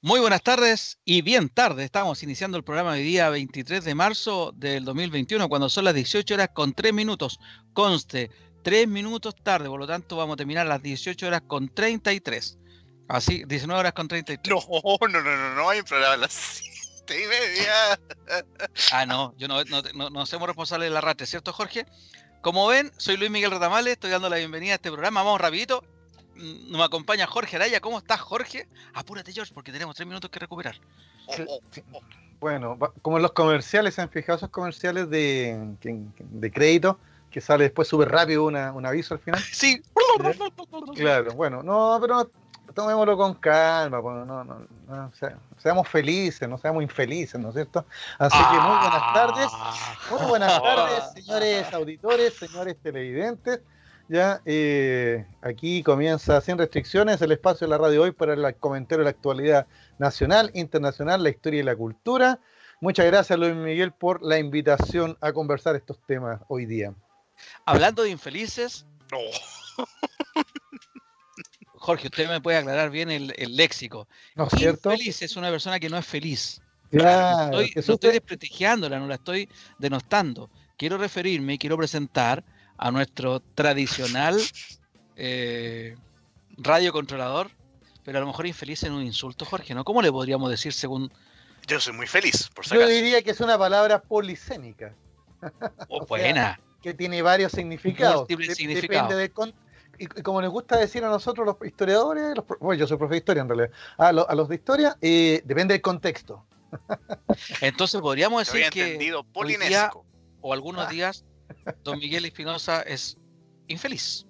Muy buenas tardes y bien tarde. Estamos iniciando el programa de día 23 de marzo del 2021, cuando son las 18 horas con 3 minutos. Conste, 3 minutos tarde, por lo tanto vamos a terminar a las 18 horas con 33. Así, 19 horas con 33. No, no, no, no, no hay programa a las 7 y media. ah, no, yo no, no, no, somos responsables de la rata, ¿cierto, Jorge? Como ven, soy Luis Miguel Ratamales, estoy dando la bienvenida a este programa. Vamos rapidito Mm, nos acompaña Jorge Araya. ¿Cómo estás, Jorge? Apúrate, George, porque tenemos tres minutos que recuperar. Oh, oh, oh. Bueno, como en los comerciales, ¿se han fijado esos comerciales de, crédito? Que sale después súper rápido un aviso al final. Sí. Claro, bueno, no, pero tomémoslo con calma, pues, no, no, seamos felices, no seamos infelices, ¿no es cierto? Así que muy buenas tardes, muy buenas tardes, ah. señores auditores, señores televidentes. Ya, eh, aquí comienza sin restricciones el espacio de la radio hoy para el comentario de la actualidad nacional, internacional, la historia y la cultura. Muchas gracias Luis Miguel por la invitación a conversar estos temas hoy día. Hablando de infelices, Jorge, usted me puede aclarar bien el, léxico. No, es ¿cierto? Infeliz es una persona que no es feliz. Claro, estoy, no estoy desprestigiándola, no la estoy denostando. Quiero referirme, quiero presentar a nuestro tradicional eh, radiocontrolador, pero a lo mejor infeliz en un insulto, Jorge, ¿no? ¿Cómo le podríamos decir según... Yo soy muy feliz, por si Yo diría que es una palabra polisémica. Oh, buena. que tiene varios significados. significados. Depende de y, como les gusta decir a nosotros los historiadores, bueno, yo soy profe de historia en realidad, a, los de historia, eh, depende del contexto. Entonces podríamos decir que entendido o algunos ah. días don Miguel Espinosa es infeliz.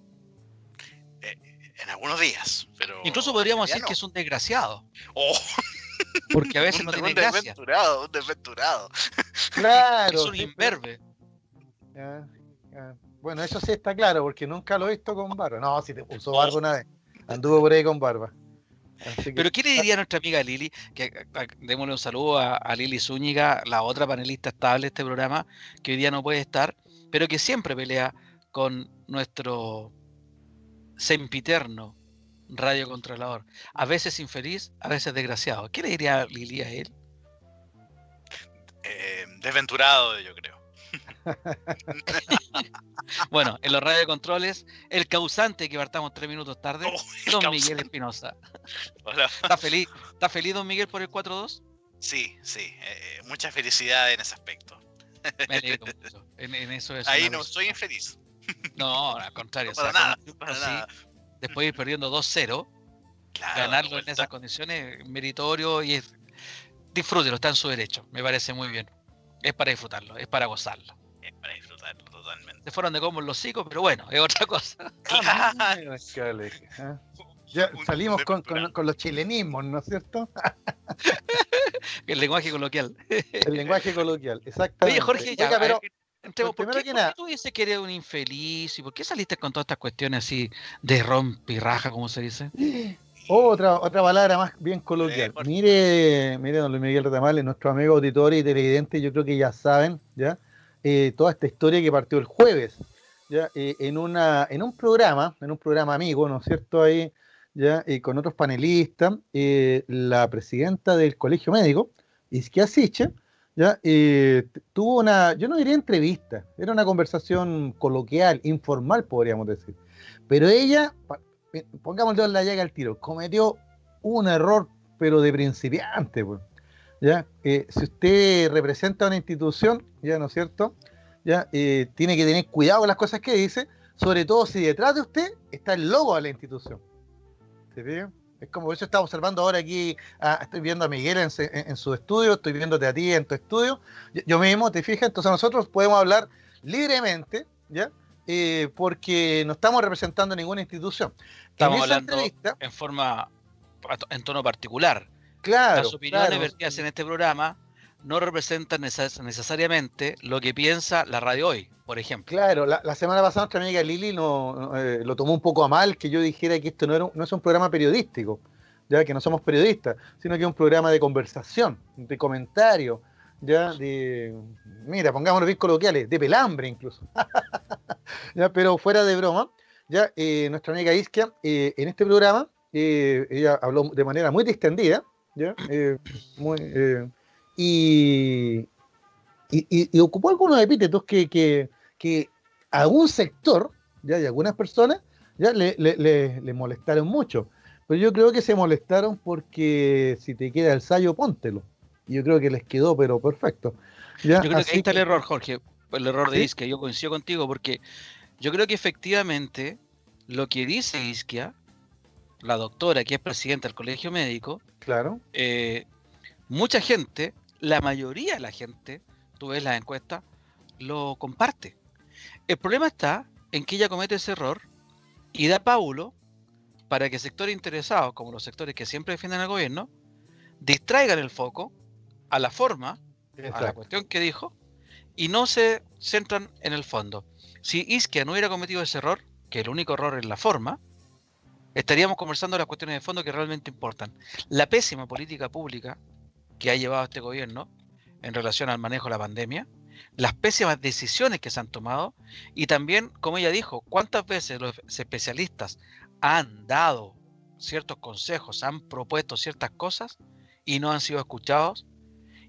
Eh, en algunos días, pero. Incluso podríamos decir que es un desgraciado. Oh. Porque a veces no tiene un desventurado, un desventurado. Claro. es un imberbe. Pues. Bueno, eso sí está claro, porque nunca lo he visto con barba. No, si te puso barba una vez. Anduvo por ahí con barba. Pero ¿qué le diría a nuestra amiga Lili? Que démosle un saludo a, a, Lili Zúñiga, la otra panelista estable de este programa, que hoy día no puede estar pero que siempre pelea con nuestro sempiterno radiocontrolador. A veces infeliz, a veces desgraciado. ¿Qué le diría Lili a él? Eh, desventurado, yo creo. bueno, en los radiocontroles, el causante que partamos tres minutos tarde, oh, don Miguel Espinosa. ¿Está feliz? ¿Está feliz, don Miguel, por el 4-2? Sí, sí. Eh, eh, mucha felicidad en ese aspecto. Ahí no, soy infeliz. No, al contrario. Después de ir perdiendo 2-0, ganarlo en esas condiciones es meritorio y es, disfrútelo, está en su derecho. Me parece muy bien. Es para disfrutarlo, es para gozarlo. Es para disfrutarlo totalmente. Se fueron de como los chicos pero bueno, es otra cosa. Ya salimos con, los chilenismos, ¿no es cierto? el lenguaje coloquial. el lenguaje coloquial, exacto Oye, Jorge, pero, ¿por, qué, tú dices que un infeliz? ¿Y por qué saliste con todas estas cuestiones así de raja como se dice? Otra, otra palabra más bien coloquial. mire, mire, don Luis Miguel Retamales, nuestro amigo auditor y televidente, yo creo que ya saben, ¿ya? Eh, toda esta historia que partió el jueves, ¿ya? Eh, en, una, en un programa, en un programa amigo, ¿no es cierto? Ahí y con otros panelistas, eh, la presidenta del Colegio Médico, Iskia Siche, ¿ya? Eh, tuvo una, yo no diría entrevista, era una conversación coloquial, informal, podríamos decir. Pero ella, eh, pongámosle la llaga al tiro, cometió un error, pero de principiante. Pues, ¿ya? si usted representa una institución, ¿ya no es cierto? ¿ya? tiene que tener cuidado con las cosas que dice, sobre todo si detrás de usted está el logo de la institución. Es como eso, estaba observando ahora aquí, ah, estoy viendo a Miguel en, su estudio, estoy viéndote a ti en tu estudio, yo, mismo, ¿te fijas? Entonces nosotros podemos hablar libremente, ¿ya? Eh, porque no estamos representando ninguna institución. Estamos hablando en forma, en tono particular. Claro. Las opiniones vertidas en este programa no representan necesariamente lo que piensa la radio hoy, por ejemplo. Claro, la, semana pasada nuestra amiga Lili no, eh, lo tomó un poco a mal que yo dijera que esto no, es un programa periodístico, ya que no somos periodistas, sino que es un programa de conversación, de comentario, ya de, mira, pongámonos bien coloquiales, de pelambre incluso. pero fuera de broma, ya eh, nuestra amiga Iskia, eh, en este programa, ella habló de manera muy distendida, ¿ya? muy y, ocupó algunos epítetos que, que, a un sector ya, y algunas personas ya le, molestaron mucho. Pero yo creo que se molestaron porque si te queda el sayo, póntelo. Y yo creo que les quedó, pero perfecto. ¿ya? Yo creo que ahí está el error, Jorge. El error de Isquia. Yo coincido contigo porque yo creo que efectivamente lo que dice Isquia, la doctora que es presidenta del colegio médico, claro. Eh, mucha gente la mayoría de la gente, tú ves las encuestas, lo comparte. El problema está en que ella comete ese error y da paulo para que sectores interesados, como los sectores que siempre defienden al gobierno, distraigan el foco a la forma, a la cuestión que dijo, y no se centran en el fondo. Si Isquia no hubiera cometido ese error, que el único error es la forma, estaríamos conversando las cuestiones de fondo que realmente importan. La pésima política pública que ha llevado este gobierno en relación al manejo de la pandemia, las pésimas decisiones que se han tomado y también, como ella dijo, cuántas veces los especialistas han dado ciertos consejos, han propuesto ciertas cosas y no han sido escuchados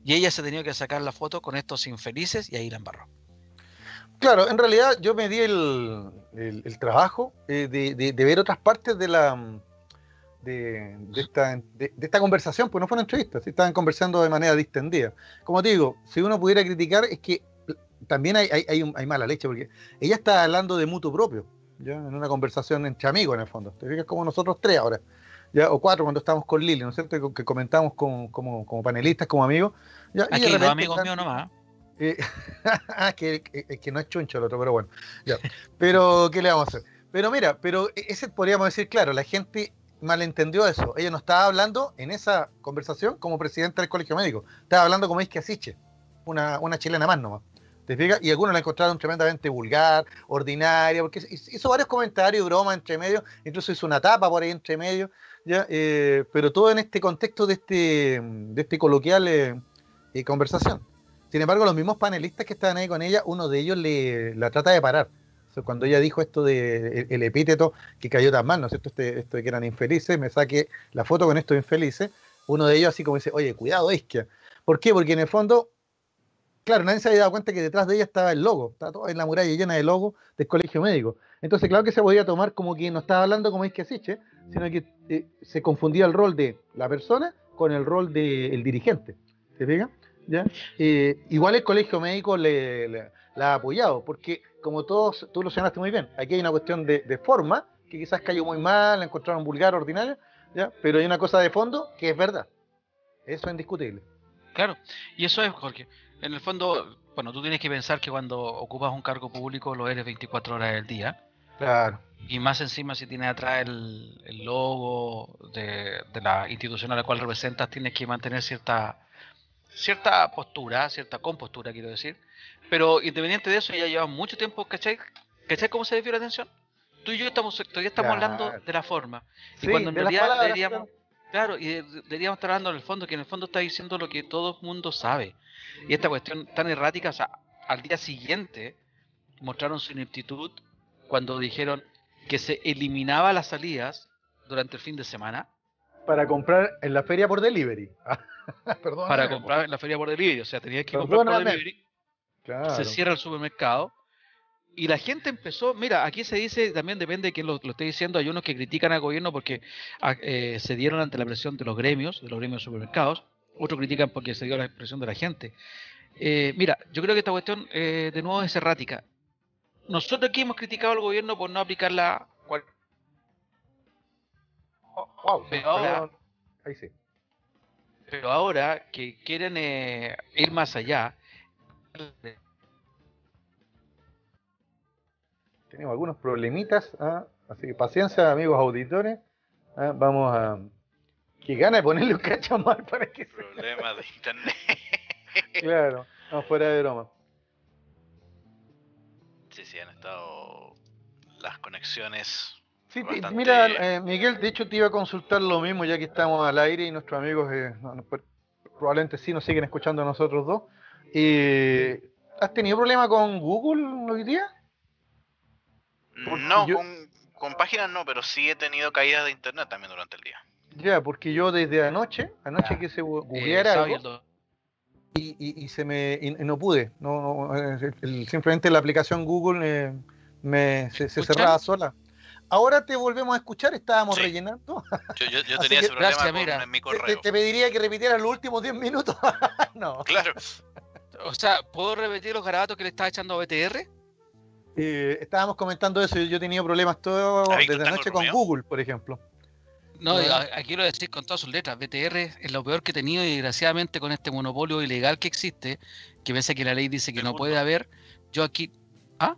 y ella se ha tenido que sacar la foto con estos infelices y ahí la embarró. Claro, en realidad yo me di el, trabajo eh, de, ver otras partes de la, de, esta, de, esta conversación, pues no fue fueron entrevistas, estaban conversando de manera distendida. Como te digo, si uno pudiera criticar es que también hay, hay, mala leche, porque ella está hablando de mutuo propio, ¿ya? en una conversación entre amigos en el fondo. Te fijas como nosotros tres ahora, ¿ya? o cuatro cuando estamos con Lili, ¿no es cierto? Que, comentamos como, panelistas, como amigos. ¿ya? Aquí amigos míos nomás. Eh, ah, que, que, eh, que, no es chuncho el otro, pero bueno. Pero, ¿qué le vamos a hacer? Pero mira, pero e, ese podríamos decir, claro, la gente malentendió eso. Ella no estaba hablando en esa conversación como presidenta del Colegio Médico. Estaba hablando como es que Asiche, una, una chilena más nomás. ¿Te Y algunos la encontraron tremendamente vulgar, ordinaria, porque hizo varios comentarios, bromas entre medio, incluso hizo una tapa por ahí entre medio, ¿ya? Eh, pero todo en este contexto de este, de este coloquial y eh, eh, conversación. Sin embargo, los mismos panelistas que estaban ahí con ella, uno de ellos le, la trata de parar cuando ella dijo esto de el, epíteto que cayó tan mal, ¿no es cierto? Este, esto de que eran infelices, me saqué la foto con estos infelices, uno de ellos así como dice, oye, cuidado, Isquia. ¿Por qué? Porque en el fondo, claro, nadie se había dado cuenta que detrás de ella estaba el logo, estaba toda en la muralla llena de logo del colegio médico. Entonces, claro que se podía tomar como que no estaba hablando como Isquia Siche, sino que eh, se confundía el rol de la persona con el rol del dirigente. ¿Se pega? ¿Ya? Eh, igual el colegio médico la ha apoyado, porque como todos, tú lo señalaste muy bien, aquí hay una cuestión de, forma, que quizás cayó muy mal, la encontraron vulgar, ordinaria, pero hay una cosa de fondo que es verdad. Eso es indiscutible. Claro, y eso es, Jorge. En el fondo, bueno, tú tienes que pensar que cuando ocupas un cargo público lo eres 24 horas del día. Claro. Y más encima, si tienes atrás el, logo de, de, la institución a la cual representas, tienes que mantener cierta, cierta postura, cierta compostura, quiero decir, pero independiente de eso, ya llevamos mucho tiempo, ¿cachai? ¿Cachai cómo se desvió la atención? Tú y yo estamos, todavía estamos hablando de la forma. y cuando en realidad deberíamos, claro, y deberíamos estar hablando en el fondo, que en el fondo está diciendo lo que todo el mundo sabe. Y esta cuestión tan errática, o sea, al día siguiente mostraron su ineptitud cuando dijeron que se eliminaba las salidas durante el fin de semana. Para comprar en la feria por delivery. Perdón. Para comprar en la feria por delivery, o sea, tenías que comprar por delivery se cierra el supermercado. Y la gente empezó, mira, aquí se dice, también depende de quién lo, lo esté diciendo, hay unos que critican al gobierno porque ah, eh, se dieron ante la presión de los gremios, de los gremios de supermercados, otros critican porque se dio la presión de la gente. Eh, mira, yo creo que esta cuestión eh, de nuevo es errática. Nosotros aquí hemos criticado al gobierno por no aplicar la... Oh, pero ahora, que quieren ir más allá, tenemos algunos problemitas, ¿ah? así que paciencia, amigos auditores. ¿ah? Vamos a. Que gana ponerle un cachamar para que. Problemas de internet. claro, no, fuera de broma. Sí, sí, han estado las conexiones. mira, eh, Miguel, de hecho te iba a consultar lo mismo ya que estamos al aire y nuestros amigos eh, pues, probablemente sí nos siguen escuchando a nosotros dos. Eh, ¿Has tenido problema con Google hoy día? no, con, páginas no, pero sí he tenido caídas de internet también durante el día. Ya, porque yo desde anoche, anoche que se eh, googleara algo, y, y, se me no pude, no, eh, simplemente la aplicación Google eh, me, se, cerraba sola. Ahora te volvemos a escuchar, estábamos rellenando. Yo, tenía ese problema gracias, con, en mi correo. Te, pediría que repitieras los últimos 10 minutos. no. Claro. O sea, ¿puedo repetir los garabatos que le estaba echando a BTR? estábamos comentando eso. Yo he tenido problemas todo desde la noche con Google, por ejemplo. No, aquí lo decís con todas sus letras. BTR es lo peor que he tenido y desgraciadamente con este monopolio ilegal que existe, que pese que la ley dice que no puede haber, yo aquí... ¿Ah?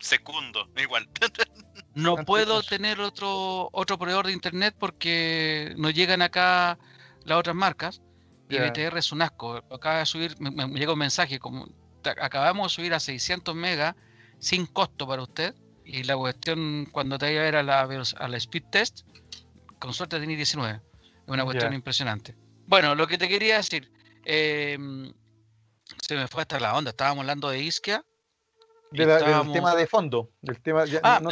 Segundo, igual. no puedo tener otro, otro proveedor de internet porque no llegan acá las otras marcas y BTR es un asco. Acaba de subir, me, me, llega un mensaje como acabamos de subir a 600 megas sin costo para usted. Y la cuestión, cuando te iba a ver a la, a speed test, con suerte tiene 19. Es una cuestión impresionante. Bueno, lo que te quería decir, em, se me fue hasta la onda. Estábamos hablando de ISKIA. De tema de fondo. ah, no,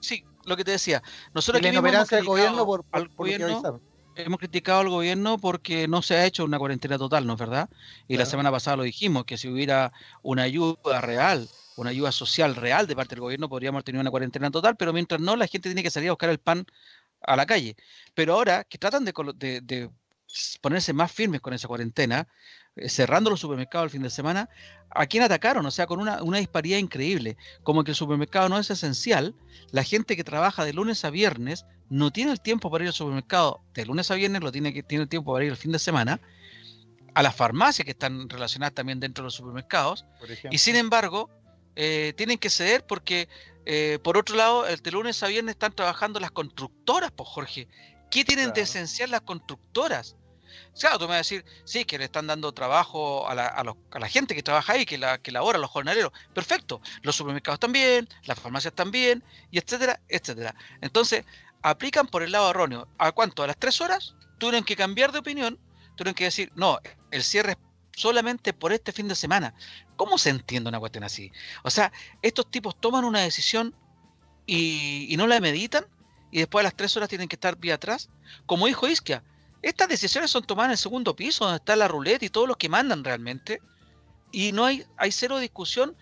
sí, lo que te decía. Nosotros y la inoperancia del gobierno por, por, al gobierno hemos criticado al gobierno porque no se ha hecho una cuarentena total, ¿no es verdad? Y la semana pasada lo dijimos, que si hubiera una ayuda real, una ayuda social real de parte del gobierno, podríamos tener una cuarentena total, pero mientras no, la gente tiene que salir a buscar el pan a la calle. Pero ahora que tratan de, ponerse más firmes con esa cuarentena, eh, cerrando los supermercados el fin de semana, ¿a quién atacaron? O sea, con una, disparidad increíble. Como que el supermercado no es esencial, la gente que trabaja de lunes a viernes no tiene el tiempo para ir al supermercado de lunes a viernes, lo tiene que tiene el tiempo para ir el fin de semana a las farmacias que están relacionadas también dentro de los supermercados y sin embargo eh, tienen que ceder porque eh, por otro lado el de lunes a viernes están trabajando las constructoras, pues Jorge, ¿qué tienen de esencial las constructoras? Claro, tú me vas a decir, sí, que le están dando trabajo a la, a la gente que trabaja ahí, que la, que labora, los jornaleros. Perfecto. Los supermercados también, las farmacias también, y etcétera, etcétera. Entonces, aplican por el lado erróneo. ¿A cuánto? A las tres horas tienen que cambiar de opinión, tienen que decir, no, el cierre es solamente por este fin de semana. ¿Cómo se entiende una cuestión así? O sea, estos tipos toman una decisión y, no la meditan y después a las tres horas tienen que estar vía atrás. Como dijo Isquia, estas decisiones son tomadas en el segundo piso, donde está la ruleta y todos los que mandan realmente. Y no hay, hay cero discusión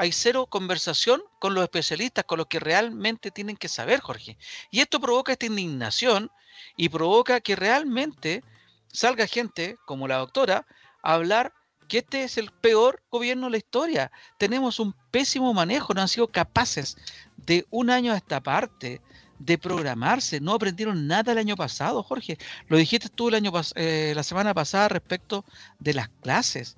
hay cero conversación con los especialistas, con los que realmente tienen que saber, Jorge. Y esto provoca esta indignación y provoca que realmente salga gente como la doctora a hablar que este es el peor gobierno de la historia. Tenemos un pésimo manejo, no han sido capaces de un año a esta parte de programarse, no aprendieron nada el año pasado, Jorge. Lo dijiste tú el año eh, la semana pasada respecto de las clases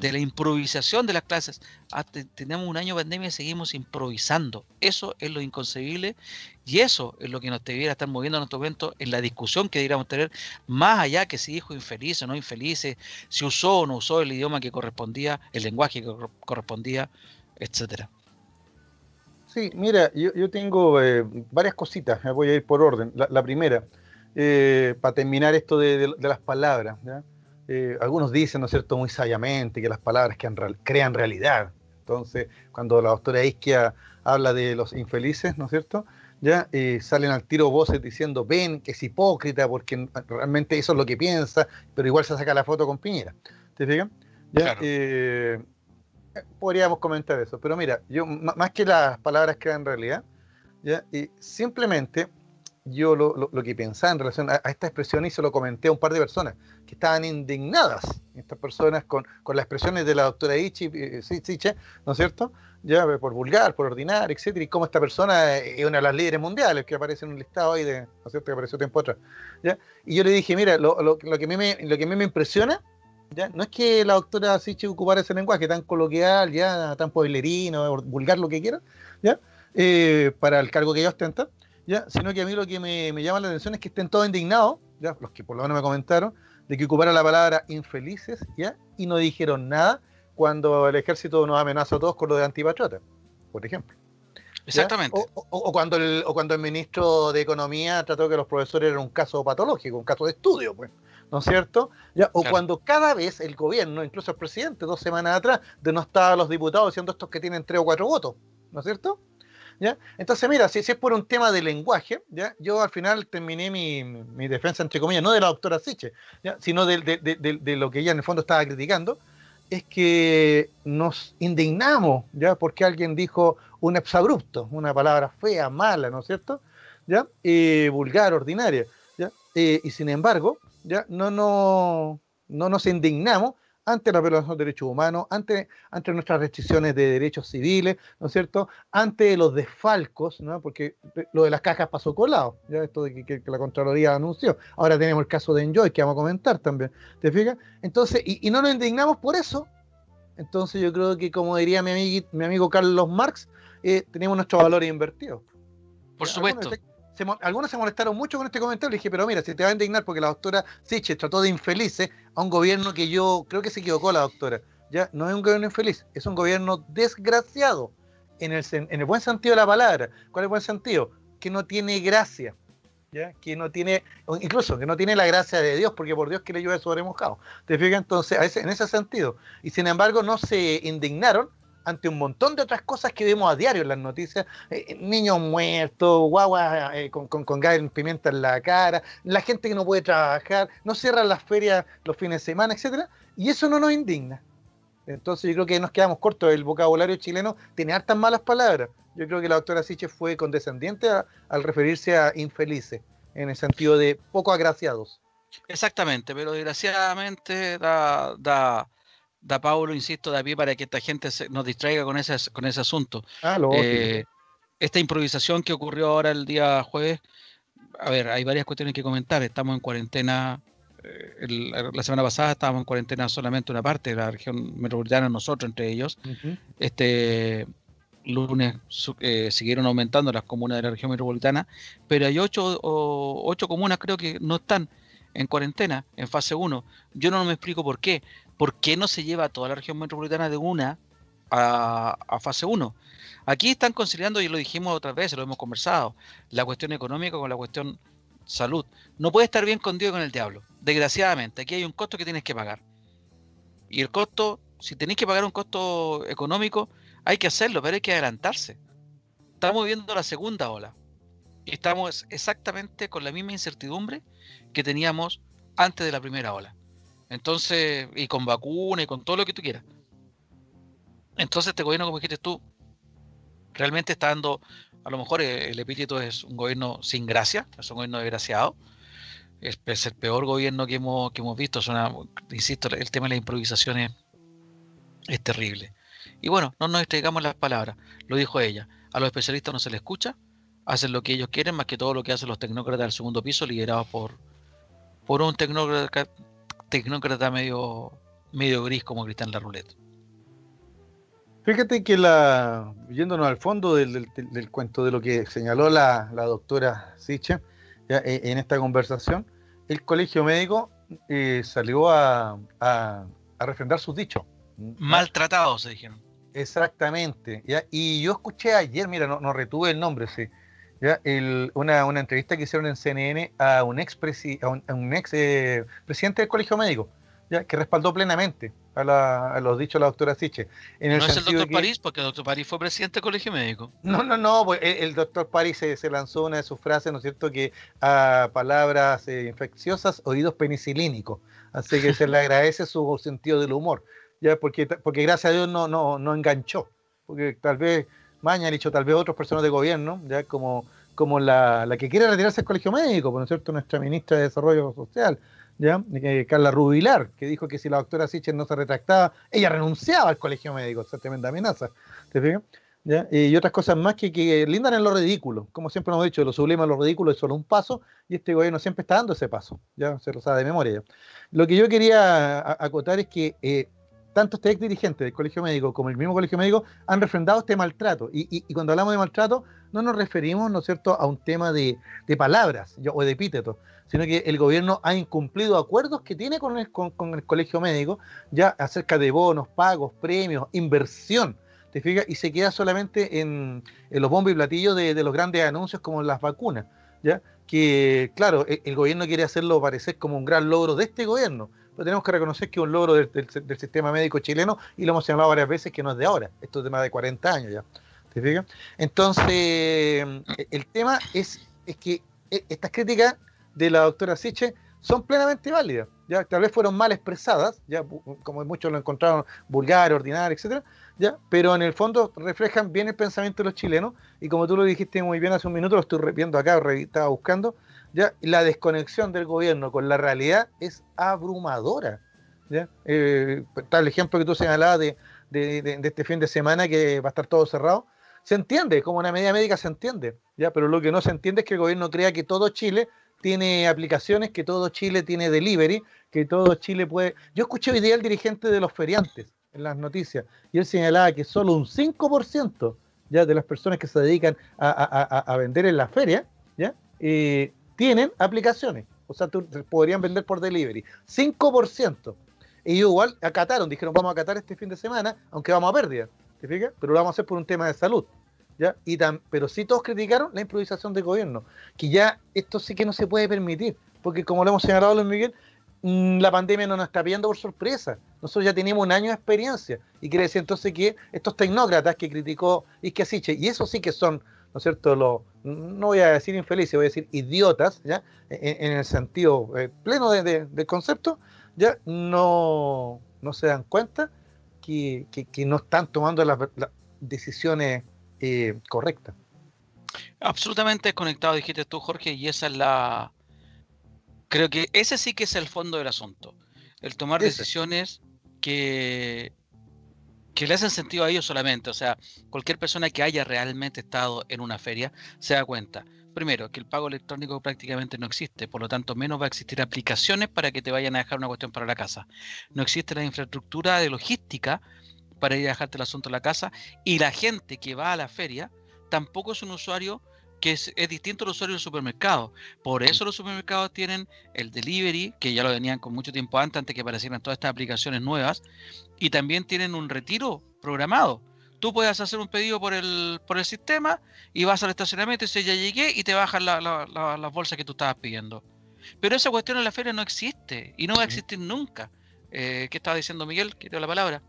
de la mm. improvisación de las clases. Ah, tenemos un año de pandemia y seguimos improvisando. Eso es lo inconcebible y eso es lo que nos debiera estar moviendo en nuestro momento en la discusión que deberíamos tener, más allá que si dijo infeliz o no infeliz, si usó o no usó el idioma que correspondía, el lenguaje que correspondía, etcétera. Sí, mira, yo, tengo eh, varias cositas, voy a ir por orden. La, primera, eh, para terminar esto de, de las palabras, ¿ya? Eh, algunos dicen, ¿no es cierto?, muy sabiamente que las palabras crean realidad. Entonces, cuando la doctora Isquia habla de los infelices, ¿no es cierto?, ya eh, salen al tiro voces diciendo, ven, que es hipócrita, porque realmente eso es lo que piensa, pero igual se saca la foto con Piñera. ¿Te fijas? Eh, podríamos comentar eso, pero mira, yo más que las palabras crean realidad, ¿ya? simplemente yo lo, lo, que pensaba en relación a, esta expresión y se lo comenté a un par de personas que estaban indignadas, estas personas con, con las expresiones de la doctora Ichi, eh, eh, ¿no es cierto? Ya eh, por vulgar, por ordinar, etcétera, y cómo esta persona es una de las líderes mundiales que aparece en un listado ahí de, ¿no es cierto?, que apareció tiempo atrás, ¿ya? Y yo le dije, mira, lo, lo, que, a mí me, lo que a mí me impresiona, ¿ya? No es que la doctora Siche ocupara ese lenguaje tan coloquial, ya, tan pueblerino, vulgar, lo que quiera, ¿ya? para el cargo que ella ostenta, sino que a mí lo que me, llama la atención es que estén todos indignados, ¿ya? los que por lo menos me comentaron, de que ocupara la palabra infelices ¿ya? y no dijeron nada cuando el ejército nos amenaza a todos con lo de antipatriotas, por ejemplo. Exactamente. O, cuando el, o cuando el ministro de Economía trató que los profesores eran un caso patológico, un caso de estudio, pues. ¿no es cierto? Ya, o cuando cada vez el gobierno, incluso el presidente, dos semanas atrás, denostaba a los diputados diciendo estos que tienen tres o cuatro votos, ¿no es cierto? Entonces, mira, si, es por un tema de lenguaje, ¿ya? yo al final terminé mi, mi defensa, entre comillas, no de la doctora Siche, sino de, de, de, lo que ella en el fondo estaba criticando, es que nos indignamos, ¿ya? Porque alguien dijo un exabrupto, una palabra fea, mala, ¿no es cierto? ¿Ya? Eh, vulgar, ordinaria, ¿ya? Eh, y sin embargo, ¿ya? No, no, no nos indignamos ante la violación de derechos humanos, ante, ante nuestras restricciones de derechos civiles, ¿no es cierto? Ante los desfalcos, ¿no? Porque lo de las cajas pasó colado, ya esto de que, la Contraloría anunció. Ahora tenemos el caso de Enjoy, que vamos a comentar también, ¿te fijas? Entonces, y, no nos indignamos por eso. Entonces yo creo que, como diría mi, mi amigo Carlos Marx, eh, tenemos nuestros valores invertidos. Por supuesto algunos se molestaron mucho con este comentario. Le dije, pero mira, si te va a indignar porque la doctora Siche trató de infelices eh, a un gobierno que yo creo que se equivocó la doctora. Ya no es un gobierno infeliz, es un gobierno desgraciado en el, en el buen sentido de la palabra. ¿Cuál es el buen sentido? Que no tiene gracia. ¿Ya? que no tiene, incluso que no tiene la gracia de Dios, porque por Dios que le llueve sobre ¿Te fijas? Entonces, a ese, en ese sentido. Y sin embargo, no se indignaron ante un montón de otras cosas que vemos a diario en las noticias. Eh, eh, niños muertos, guaguas eh, con, con, en pimienta en la cara, la gente que no puede trabajar, no cierran las ferias los fines de semana, etcétera, y eso no nos indigna. Entonces yo creo que nos quedamos cortos. El vocabulario chileno tiene hartas malas palabras. Yo creo que la doctora Siche fue condescendiente al referirse a infelices, en el sentido de poco agraciados. Exactamente, pero desgraciadamente da, Da Pablo insisto, da pie para que esta gente se, nos distraiga con ese, con ese asunto. Ah, eh, esta improvisación que ocurrió ahora el día jueves, a ver, hay varias cuestiones que comentar. Estamos en cuarentena, eh, la semana pasada estábamos en cuarentena solamente una parte de la región metropolitana, nosotros entre ellos. Este lunes eh, siguieron aumentando las comunas de la región metropolitana, pero hay ocho, o, ocho comunas creo que no están en cuarentena, en fase 1. Yo no me explico por qué. ¿por qué no se lleva a toda la región metropolitana de una a, fase 1? Aquí están conciliando, y lo dijimos otras veces, lo hemos conversado, la cuestión económica con la cuestión salud. No puede estar bien con Dios y con el diablo. Desgraciadamente, aquí hay un costo que tienes que pagar. Y el costo, si tenéis que pagar un costo económico, hay que hacerlo, pero hay que adelantarse. Estamos viendo la segunda ola. Estamos exactamente con la misma incertidumbre que teníamos antes de la primera ola. Entonces, y con vacuna y con todo lo que tú quieras. Entonces, este gobierno, como dijiste tú, realmente está dando, a lo mejor eh, el epíteto es un gobierno sin gracia, es un gobierno desgraciado, es, el peor gobierno que hemos, que hemos visto, es insisto, el tema de las improvisaciones es terrible. Y bueno, no nos estregamos las palabras, lo dijo ella, a los especialistas no se les escucha, hacen lo que ellos quieren, más que todo lo que hacen los tecnócratas del segundo piso, liderados por, por un tecnócrata tecnócrata medio, medio gris como Cristian ruleta. Fíjate que la, yéndonos al fondo del, cuento de lo que señaló la, doctora Siche eh, en esta conversación, el colegio médico eh, salió a, refrendar sus dichos. Maltratados, se dijeron. Exactamente. y yo escuché ayer, mira, no, no retuve el nombre, sí una, entrevista que hicieron en CNN a un ex, a un, ex eh, presidente del Colegio Médico, que respaldó plenamente a, la, dicho los dichos de la doctora Siche. En el no es el doctor París, porque el doctor París fue presidente del Colegio Médico. No, no, no, pues, eh, el, doctor París se, lanzó una de sus frases, ¿no es cierto?, que a palabras eh, infecciosas, oídos penicilínicos. Así que se le agradece su sentido del humor, ya porque, porque gracias a Dios no, no, no enganchó, porque tal vez han dicho, tal vez otras personas de gobierno, ya como, como la, que quiere retirarse del colegio médico, por cierto? Nuestra ministra de Desarrollo Social, ¿ya? Eh, Carla Rubilar, que dijo que si la doctora Sichel no se retractaba, ella renunciaba al colegio médico, esa tremenda amenaza, ¿te Y otras cosas más que, que, lindan en lo ridículo. Como siempre hemos dicho, lo sublime a lo ridículo es solo un paso y este gobierno siempre está dando ese paso. Ya se lo sabe de memoria. Lo que yo quería acotar es que eh, tanto este ex dirigente del Colegio Médico como el mismo Colegio Médico han refrendado este maltrato. Y, cuando hablamos de maltrato, no nos referimos, ¿no es cierto?, a un tema de, de palabras o de epítetos, sino que el gobierno ha incumplido acuerdos que tiene con el, con, el Colegio Médico ya acerca de bonos, pagos, premios, inversión. ¿Te fijas? Y se queda solamente en, los bombos y platillos de, de los grandes anuncios como las vacunas. ¿Ya? que, claro, e-, el gobierno quiere hacerlo parecer como un gran logro de este gobierno, pero tenemos que reconocer que es un logro del, sistema médico chileno y lo hemos llamado varias veces que no es de ahora, esto es de más de 40 años ya. Entonces, e-, el tema es, es que e-, estas críticas de la doctora Siche son plenamente válidas tal vez fueron mal expresadas, ya como muchos lo encontraron vulgar, ordinario, etc. ya, pero en el fondo reflejan bien el pensamiento de los chilenos y como tú lo dijiste muy bien hace un minuto, lo estoy viendo acá, estaba buscando, ya la desconexión del gobierno con la realidad es abrumadora. ¿ya? Eh, ejemplo que tú señalabas de, este fin de semana que va a estar todo cerrado, se entiende, como una medida médica se entiende, ya, pero lo que no se entiende es que el gobierno crea que todo Chile tiene aplicaciones, que todo Chile tiene delivery, que todo Chile puede... Yo escuché hoy día al dirigente de los feriantes en las noticias y él señalaba que solo un 5% ya de las personas que se dedican a, vender en la feria, ¿ya? Eh, tienen aplicaciones. O sea, podrían vender por delivery. 5%. Y igual acataron, dijeron, vamos a acatar este fin de semana, aunque vamos a pérdida. ¿Te Pero lo vamos a hacer por un tema de salud. ¿ya? Y tan pero sí todos criticaron la improvisación del gobierno, que ya esto sí que no se puede permitir, porque como lo hemos señalado Luis Miguel, mm, la pandemia no nos está pillando por sorpresa. Nosotros ya tenemos un año de experiencia. Y quiere decir entonces que estos tecnócratas que criticó asiche y eso sí que son, ¿no es cierto?, los, no voy a decir infelices, voy a decir idiotas, ¿ya? E, e, en, el sentido eh, pleno del concepto, ya no, se dan cuenta que, no están tomando las decisiones eh, correcta. Absolutamente desconectado, dijiste tú, Jorge, y esa es la. Creo que ese sí que es el fondo del asunto. El tomar decisiones que, que le hacen sentido a ellos solamente. O sea, cualquier persona que haya realmente estado en una feria se da cuenta. Primero, que el pago electrónico prácticamente no existe, por lo tanto, menos va a existir aplicaciones para que te vayan a dejar una cuestión para la casa. No existe la infraestructura de logística para ir a dejarte el asunto a la casa. Y la gente que va a la feria tampoco es un usuario que es, distinto al usuario del supermercado. Por eso los supermercados tienen el delivery, que ya lo tenían con mucho tiempo antes, antes que aparecieran todas estas aplicaciones nuevas, y también tienen un retiro programado. Tú puedes hacer un pedido por el, por el sistema y vas al estacionamiento y dices, ya llegué, y te bajan la, las bolsas que tú estabas pidiendo. Pero esa cuestión en la feria no existe y no va a existir nunca. Eh, ¿Qué estaba diciendo Miguel? Que la palabra.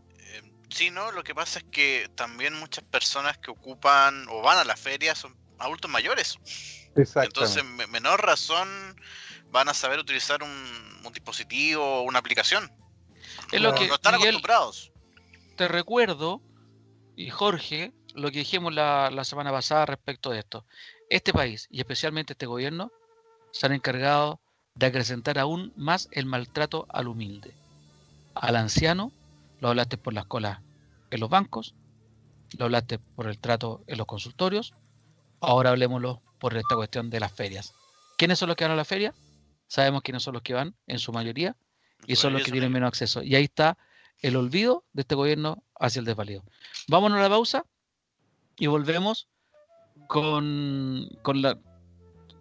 Sí, no, lo que pasa es que también muchas personas que ocupan o van a la feria son adultos mayores. Exacto. Entonces, menor razón van a saber utilizar un, dispositivo o una aplicación. Es lo que no están acostumbrados. Te recuerdo, y Jorge, lo que dijimos la, la semana pasada respecto de esto. Este país, y especialmente este gobierno, se han encargado de acrecentar aún más el maltrato al humilde, al anciano lo hablaste por las colas en los bancos, lo hablaste por el trato en los consultorios, ahora hablemoslo por esta cuestión de las ferias. ¿Quiénes son los que van a la feria? Sabemos quiénes son los que van, en su mayoría, y son los que tienen menos acceso. Y ahí está el olvido de este gobierno hacia el desvalido. Vámonos a la pausa y volvemos con, la...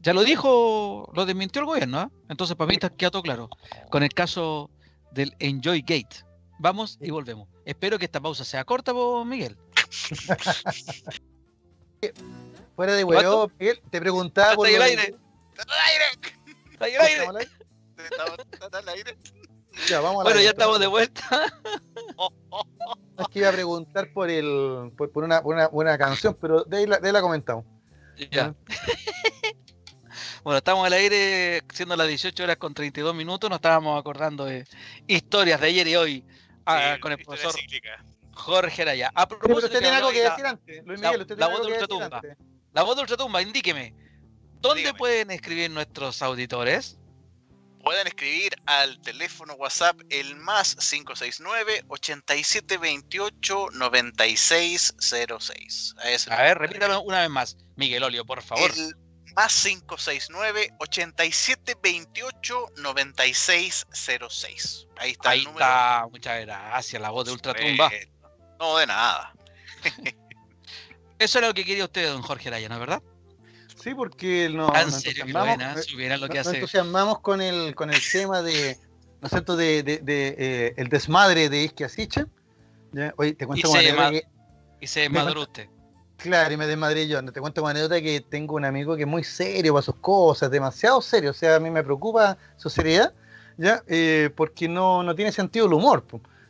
Ya lo dijo, lo desmintió el gobierno, ¿eh? entonces para mí está claro, con el caso del Enjoy Gate. Vamos y volvemos. Espero que esta pausa sea corta, ¿vos, Miguel. Fuera de huevo, Miguel, te preguntaba por. el aire! el aire! el aire! el aire? bueno, ya estamos de vuelta. Es que iba a preguntar por el por, una, buena una, canción, pero de ahí la, comentamos. Ya. bueno, estamos al aire siendo las 18 horas con 32 minutos. Nos estábamos acordando de historias de ayer y hoy ah, con el profesor Jorge Araya. A propósito, Pero usted tiene algo que decir antes, la, voz de Ultratumba. La voz de Ultratumba, indíqueme. ¿Dónde pueden escribir nuestros auditores? Pueden escribir al teléfono WhatsApp el más 569-8728-9606. A, ver, repítalo una vez más, Miguel Olio, por favor. El más 569-8728-9606. Ahí está. el número. está, muchas gracias, la voz de Ultratumba. no, de nada. Eso era lo que quería usted, don Jorge es ¿verdad? Sí, porque no, ah, nos, ah? eh, entusiasmamos, con el, con el tema de, de, eh, el desmadre de Isquiasiche. Oye, te cuento y, se, y se desmadró usted. Claro, y me desmadré yo. Te cuento una anécdota que tengo un amigo que es muy serio para sus cosas, demasiado serio. O sea, a mí me preocupa su seriedad, ¿ya? Eh, porque no, no tiene sentido el humor,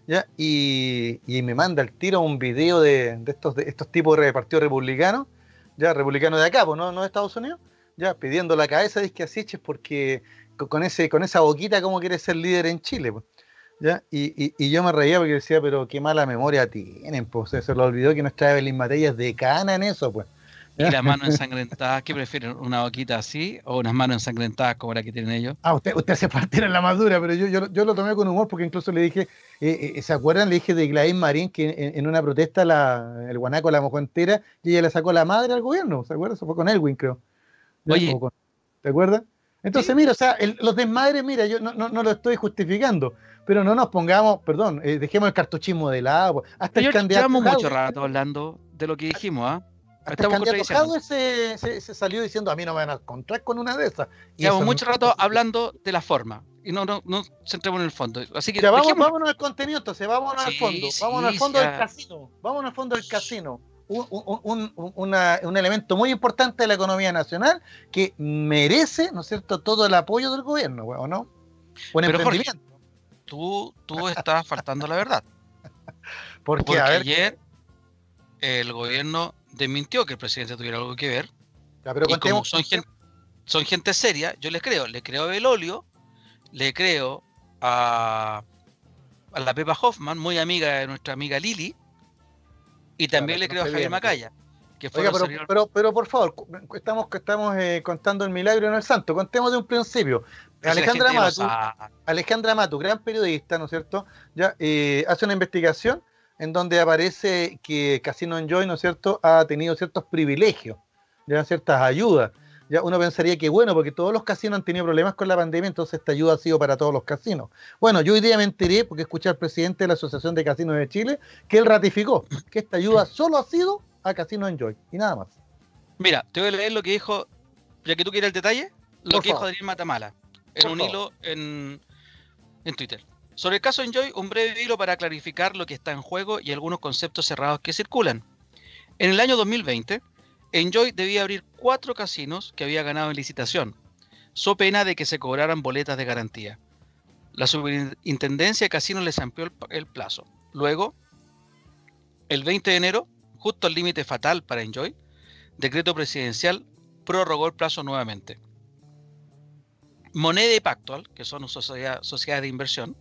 ¿ya? Y, y me manda al tiro un video de, de estos, de estos tipos de partidos republicanos, ya, republicano de acá, ¿no? no de Estados Unidos, ya, pidiendo la cabeza dice que porque con, ese, con esa boquita, ¿cómo quiere ser líder en Chile? Pues? ¿ya? Y, y, yo me reía porque decía, pero qué mala memoria tienen, pues se lo olvidó que trae Evelyn Matellas de cana en eso, pues. ¿Y las manos ensangrentadas? ¿Qué prefieren? ¿Una boquita así o unas manos ensangrentadas como la que tienen ellos? Ah, usted, usted se en la madura, pero yo, yo, lo tomé con humor porque incluso le dije, eh, eh, eh, ¿se acuerdan? Le dije de Gladys Marín que en, una protesta la, el guanaco la mojó entera y ella le sacó la madre al gobierno, ¿se acuerdan? Eso fue con Elwin, creo. Oye. ¿Te acuerdas? Entonces, mira, o sea, los desmadres, mira, yo no, no, no lo estoy justificando, pero no nos pongamos, perdón, eh, dejemos el cartuchismo de lado. Pues. Hasta el candidato. Llevamos mucho rato hablando de lo que dijimos, ¿ah? Hasta el candidato se, se, se, salió diciendo a mí no me van a encontrar con una de esas. Y Llevamos mucho rato hablando de la forma y no, no, no centremos en el fondo. Así que vamos, vámonos al contenido entonces, vámonos al fondo, vamos vámonos al fondo del casino, vámonos al fondo del casino. Un, un, elemento muy importante de la economía nacional que merece, ¿no es cierto?, todo el apoyo del gobierno, ¿o no? Un emprendimiento tú, tú estás faltando la verdad. Porque ayer el gobierno desmintió que el presidente tuviera algo que ver. y como son gente, seria, yo les creo. Le creo a Belolio, le creo a, a la Pepa Hoffman, muy amiga de nuestra amiga Lili, y también le creo a Javier pues. Macaya. Que pero, pero, por favor, estamos, estamos eh, contando el milagro en el santo. Contemos de un principio. Alejandra Matu, Alejandra gran periodista, ¿no es cierto? Ya, eh, hace una investigación en donde aparece que Casino Enjoy, ¿no es cierto?, ha tenido ciertos privilegios, ciertas ayudas. Ya uno pensaría que bueno, porque todos los casinos han tenido problemas con la pandemia, entonces esta ayuda ha sido para todos los casinos. Bueno, yo hoy día me enteré, porque escuché al presidente de la Asociación de Casinos de Chile, que él ratificó que esta ayuda solo ha sido a Casino Enjoy y nada más. Mira, te voy a leer lo que dijo, ya que tú quieres el detalle, lo que dijo Adrián Matamala en un hilo en, Twitter. Sobre el caso Enjoy, un breve hilo para clarificar lo que está en juego y algunos conceptos cerrados que circulan. En el año 2020, Enjoy debía abrir cuatro casinos que había ganado en licitación, so pena de que se cobraran boletas de garantía. La superintendencia de casinos les amplió el, el plazo. Luego, el 20 de enero, justo al límite fatal para Enjoy, decreto presidencial prorrogó el plazo nuevamente. Moneda y Pactual, que son sociedades de inversión,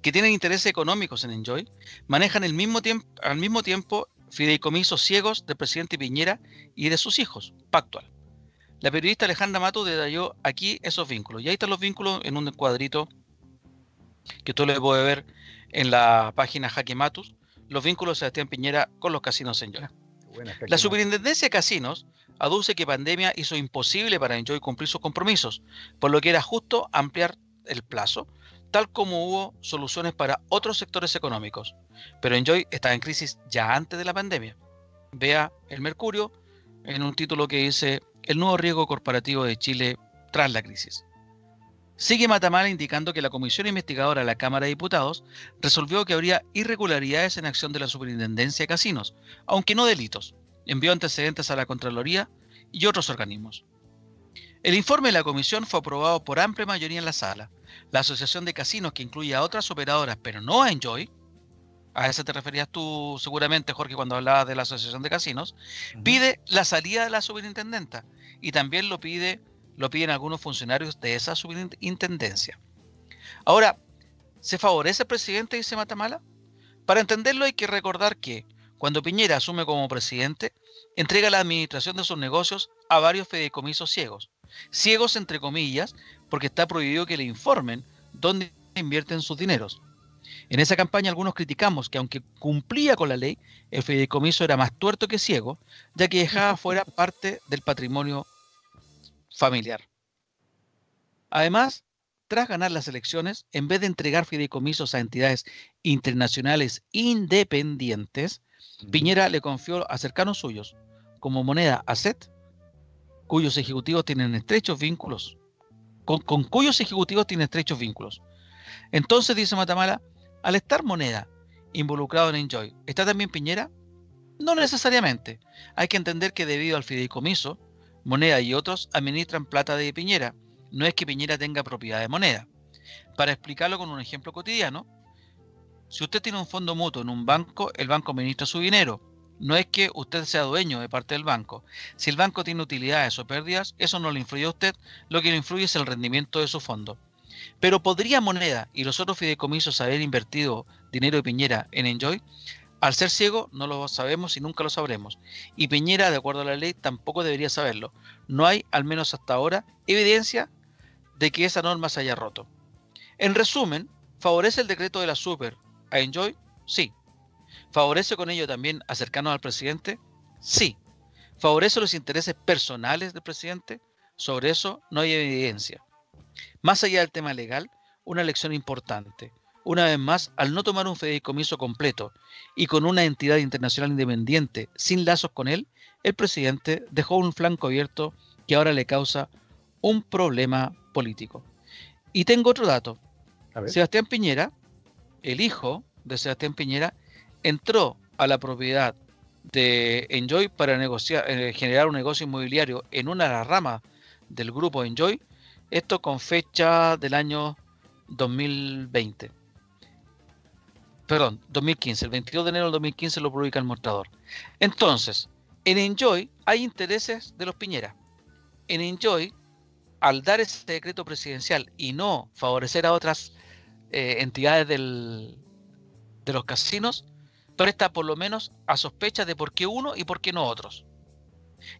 que tienen intereses económicos en Enjoy, manejan al mismo tiempo fideicomisos ciegos del presidente Piñera y de sus hijos, Pactual. La periodista Alejandra Matos detalló aquí esos vínculos. Y ahí están los vínculos en un cuadrito que tú lo puede ver en la página Jaque Matus, los vínculos de Sebastián Piñera con los casinos Enjoy. la Superintendencia de Casinos aduce que pandemia hizo imposible para Enjoy cumplir sus compromisos, por lo que era justo ampliar el plazo, tal como hubo soluciones para otros sectores económicos. Pero Enjoy estaba en crisis ya antes de la pandemia. Vea el Mercurio en un título que dice El nuevo riesgo corporativo de Chile tras la crisis. Sigue Matamala indicando que la comisión investigadora de la Cámara de Diputados resolvió que habría irregularidades en acción de la Superintendencia de Casinos, aunque no delitos envió antecedentes a la Contraloría y otros organismos. El informe de la comisión fue aprobado por amplia mayoría en la sala. La Asociación de Casinos, que incluye a otras operadoras, pero no a Enjoy, a esa te referías tú seguramente, Jorge, cuando hablabas de la Asociación de Casinos, pide la salida de la superintendenta y también lo, pide, lo piden algunos funcionarios de esa superintendencia. Ahora, ¿se favorece el presidente, dice Matamala? Para entenderlo hay que recordar que cuando Piñera asume como presidente, entrega la administración de sus negocios a varios fideicomisos ciegos. Ciegos entre comillas, porque está prohibido que le informen dónde invierten sus dineros. En esa campaña algunos criticamos que aunque cumplía con la ley, el fideicomiso era más tuerto que ciego, ya que dejaba fuera parte del patrimonio familiar. Además, tras ganar las elecciones, en vez de entregar fideicomisos a entidades internacionales independientes, Piñera le confió a cercanos suyos como moneda a SET, cuyos ejecutivos tienen estrechos vínculos, con, con cuyos ejecutivos tiene estrechos vínculos. Entonces, dice Matamala, al estar moneda involucrado en Enjoy, ¿está también Piñera? No necesariamente. Hay que entender que debido al fideicomiso, Moneda y otros administran plata de Piñera. No es que Piñera tenga propiedad de Moneda. Para explicarlo con un ejemplo cotidiano, si usted tiene un fondo mutuo en un banco, el banco administra su dinero. No es que usted sea dueño de parte del banco. Si el banco tiene utilidades o pérdidas, eso no le influye a usted, lo que le influye es el rendimiento de su fondo. Pero ¿podría Moneda y los otros fideicomisos haber invertido dinero de Piñera en Enjoy? Al ser ciego no lo sabemos y nunca lo sabremos. Y Piñera, de acuerdo a la ley, tampoco debería saberlo. No hay, al menos hasta ahora, evidencia de que esa norma se haya roto. En resumen, favorece el decreto de la Super a Enjoy? Sí. ¿Favorece con ello también acercarnos al presidente? Sí. ¿Favorece los intereses personales del presidente? Sobre eso no hay evidencia. Más allá del tema legal, una lección importante. Una vez más, al no tomar un fideicomiso completo y con una entidad internacional independiente sin lazos con él, el presidente dejó un flanco abierto que ahora le causa un problema político. Y tengo otro dato. Sebastián Piñera el hijo de Sebastián Piñera, entró a la propiedad de Enjoy para negociar, eh, generar un negocio inmobiliario en una de las ramas del grupo Enjoy, esto con fecha del año 2020. Perdón, 2015, el 22 de enero del 2015 lo publica el mostrador. Entonces, en Enjoy hay intereses de los Piñera. En Enjoy, al dar ese decreto presidencial y no favorecer a otras eh, entidades del, de los casinos está por lo menos a sospecha de por qué uno y por qué no otros.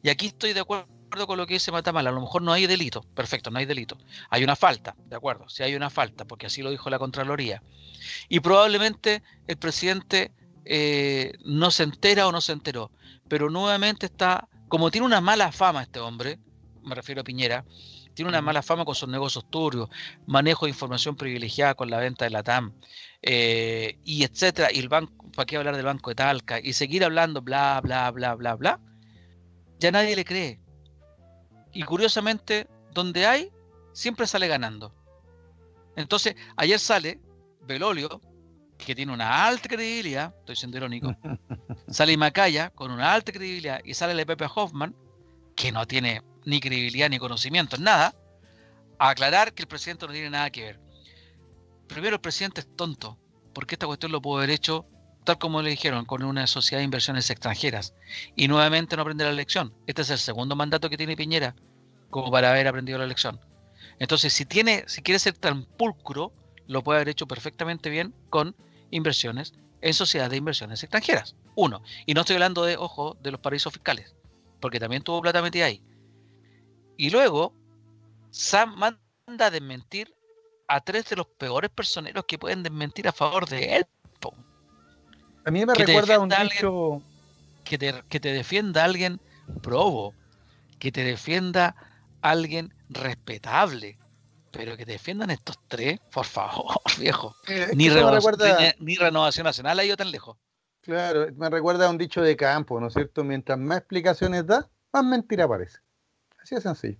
Y aquí estoy de acuerdo con lo que dice Matamala, a lo mejor no hay delito, perfecto, no hay delito. Hay una falta, de acuerdo, si hay una falta, porque así lo dijo la Contraloría. Y probablemente el presidente eh, no se entera o no se enteró, pero nuevamente está, como tiene una mala fama este hombre, me refiero a Piñera, tiene una mala fama con sus negocios turbios, manejo de información privilegiada con la venta de la TAM, eh, y etcétera, y el banco, ¿para qué hablar del banco de Talca? Y seguir hablando bla, bla, bla, bla, bla, ya nadie le cree. Y curiosamente, donde hay, siempre sale ganando. Entonces, ayer sale Belolio, que tiene una alta credibilidad, estoy siendo irónico, sale Macaya con una alta credibilidad y sale el Pepe Hoffman, que no tiene ni credibilidad, ni conocimiento, nada, a aclarar que el presidente no tiene nada que ver. Primero, el presidente es tonto, porque esta cuestión lo pudo haber hecho, tal como le dijeron, con una sociedad de inversiones extranjeras. Y nuevamente no aprende la lección. Este es el segundo mandato que tiene Piñera, como para haber aprendido la lección. Entonces, si, tiene, si quiere ser tan pulcro, lo puede haber hecho perfectamente bien con inversiones en sociedades de inversiones extranjeras. Uno. Y no estoy hablando de, ojo, de los paraísos fiscales, porque también tuvo plata metida ahí. Y luego, Sam manda a desmentir a tres de los peores personeros que pueden desmentir a favor de él. A mí me recuerda un dicho... Que te, que te defienda alguien probo, que te defienda alguien respetable, pero que te defiendan estos tres, por favor, viejo. Eh, ni, renovación, nacional ha ido tan lejos. Claro, me recuerda a un dicho de campo, ¿no es cierto? Mientras más explicaciones da, más mentira aparece. Así es sencillo.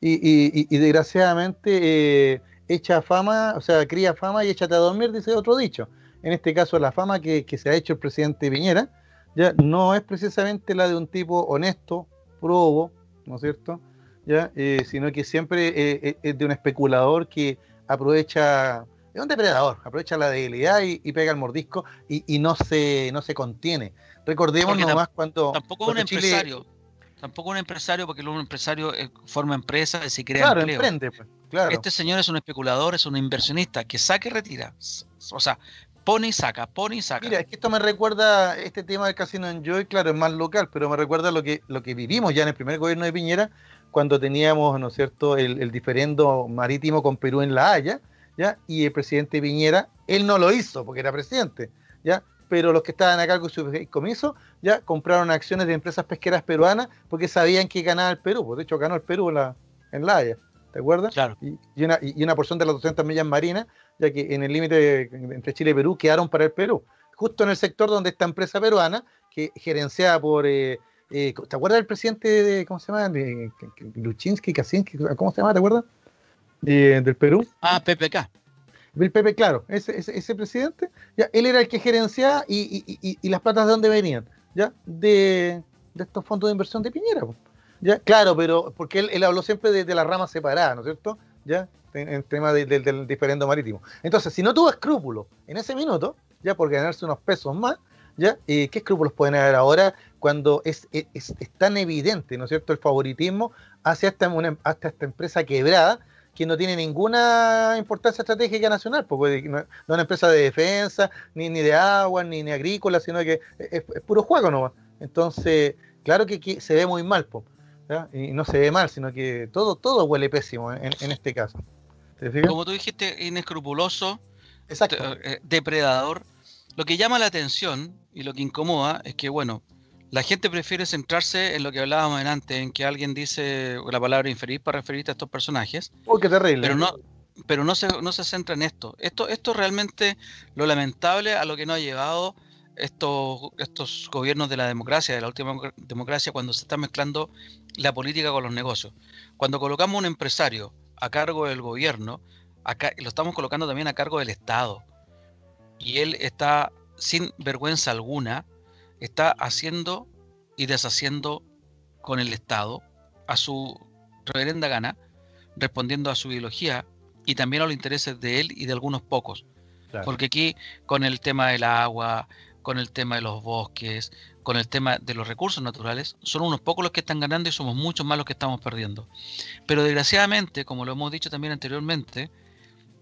y, y, y, desgraciadamente eh, echa fama, o sea, cría fama y échate a dormir, dice otro dicho. En este caso, la fama que, se ha hecho el presidente Piñera ya no es precisamente la de un tipo honesto, probo, ¿no es cierto? ¿Ya? Eh, sino que siempre eh, es de un especulador que aprovecha, es un depredador, aprovecha la debilidad y, pega el mordisco y, no, se, no se contiene. Recordemos nomás cuando... Tampoco es un empresario Tampoco un empresario, porque un empresario eh, forma empresa y se crea claro, Emprende, pues. claro. Este señor es un especulador, es un inversionista que saca y retira. O sea, pone y saca, pone y saca. Mira, es que esto me recuerda, este tema del Casino Joy, claro, es más local, pero me recuerda lo que, lo que vivimos ya en el primer gobierno de Piñera, cuando teníamos, ¿no es cierto?, el, el diferendo marítimo con Perú en La Haya, ¿ya? Y el presidente Piñera, él no lo hizo porque era presidente, ¿ya? pero los que estaban a cargo de su comiso ya compraron acciones de empresas pesqueras peruanas porque sabían que ganaba el Perú, Por pues, de hecho ganó el Perú en la, Haya, ¿te acuerdas? Claro. Y, una, y, una, porción de las 200 millas marinas, ya que en el límite entre Chile y Perú quedaron para el Perú, justo en el sector donde esta empresa peruana, que gerenciada por... Eh, eh, ¿Te acuerdas del presidente de, ¿cómo se llama? De, Luchinsky, Kaczynski, ¿cómo se llama? ¿Te acuerdas? del Perú. Ah, PPK. Bill Pepe, claro, ese, ese, presidente, ya, él era el que gerenciaba y, las platas de dónde venían, ¿ya? De, estos fondos de inversión de Piñera, ¿ya? Claro, pero porque él, él habló siempre de, la rama separada, ¿no es cierto? ¿Ya? En, el tema del diferendo marítimo. Entonces, si no tuvo escrúpulos en ese minuto, ya por ganarse unos pesos más, ¿ya? Eh, ¿Qué escrúpulos pueden haber ahora cuando es, es, tan evidente, ¿no es cierto?, el favoritismo hacia esta, una, hasta esta empresa quebrada que no tiene ninguna importancia estratégica nacional, porque pues, no, es una empresa de defensa, ni, ni de agua, ni, ni agrícola, sino que es, puro juego ¿no? Entonces, claro que, se ve muy mal, pues, y no se ve mal, sino que todo, todo huele pésimo en, este caso. Como tú dijiste, inescrupuloso, eh, depredador. Lo que llama la atención y lo que incomoda es que, bueno, la gente prefiere centrarse en lo que hablábamos delante, en que alguien dice la palabra inferir para referirte a estos personajes. Oh, qué terrible. Pero no, pero no se, no se centra en esto. Esto, esto realmente lo lamentable a lo que nos ha llevado estos, estos gobiernos de la democracia, de la última democracia, cuando se está mezclando la política con los negocios. Cuando colocamos un empresario a cargo del gobierno, acá, lo estamos colocando también a cargo del Estado. Y él está sin vergüenza alguna está haciendo y deshaciendo con el Estado a su reverenda gana, respondiendo a su ideología y también a los intereses de él y de algunos pocos. Porque aquí con el tema del agua, con el tema de los bosques, con el tema de los recursos naturales, son unos pocos los que están ganando y somos muchos más los que estamos perdiendo. Pero desgraciadamente, como lo hemos dicho también anteriormente,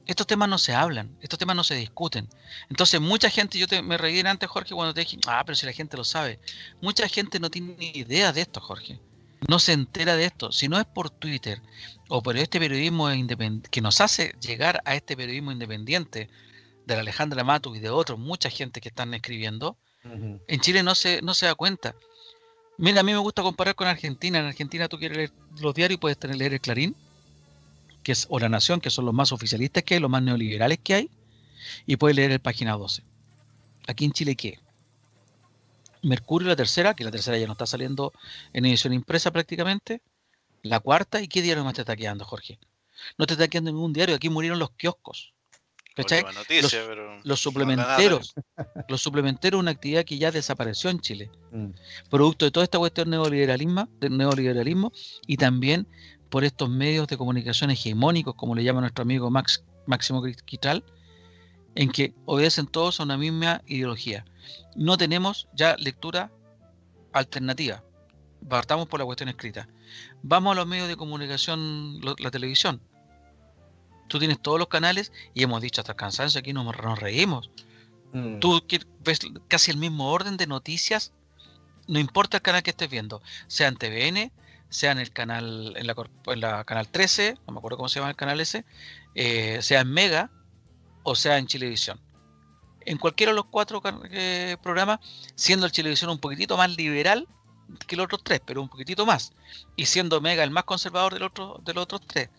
estos temas no se hablan, estos temas no se discuten. Entonces, mucha gente, yo te, me reí antes, Jorge, cuando te dije, ah, pero si la gente lo sabe. Mucha gente no tiene ni idea de esto, Jorge. No se entera de esto. Si no es por Twitter o por este periodismo independiente que nos hace llegar a este periodismo independiente de la Alejandra Matu y de otros, mucha gente que están escribiendo, en Chile no se, no se da cuenta. Mira, a mí me gusta comparar con Argentina. En Argentina tú quieres leer los diarios y puedes tener, leer el Clarín que o La Nación, que son los más oficialistas que hay, los más neoliberales que hay, y puedes leer el página 12. Aquí en Chile, ¿qué? Mercurio, la tercera, que la tercera ya no está saliendo en edición impresa prácticamente. La cuarta, ¿y qué diario más te está quedando, Jorge? No te está quedando ningún diario, aquí murieron los kioscos. Noticia, los, los, suplementeros. los suplementeros, una actividad que ya desapareció en Chile. Mm. Producto de toda esta cuestión neoliberalismo, del neoliberalismo y también por estos medios de comunicación hegemónicos, como le llama nuestro amigo Max, Máximo Cristal, en que obedecen todos a una misma ideología. No tenemos ya lectura alternativa. Partamos por la cuestión escrita. Vamos a los medios de comunicación, la televisión. Tú tienes todos los canales y hemos dicho hasta el cansancio, aquí nos, nos reímos. Mm. Tú ves casi el mismo orden de noticias, no importa el canal que estés viendo, sean TVN, sea en el canal, en la, la canal 13, no me acuerdo cómo se llama el canal ese, eh, sea en Mega o sea en Chilevisión. En cualquiera de los cuatro eh, programas, siendo el Chilevisión un poquitito más liberal que los otros tres, pero un poquitito más, y siendo Mega el más conservador del otro, de los otros tres.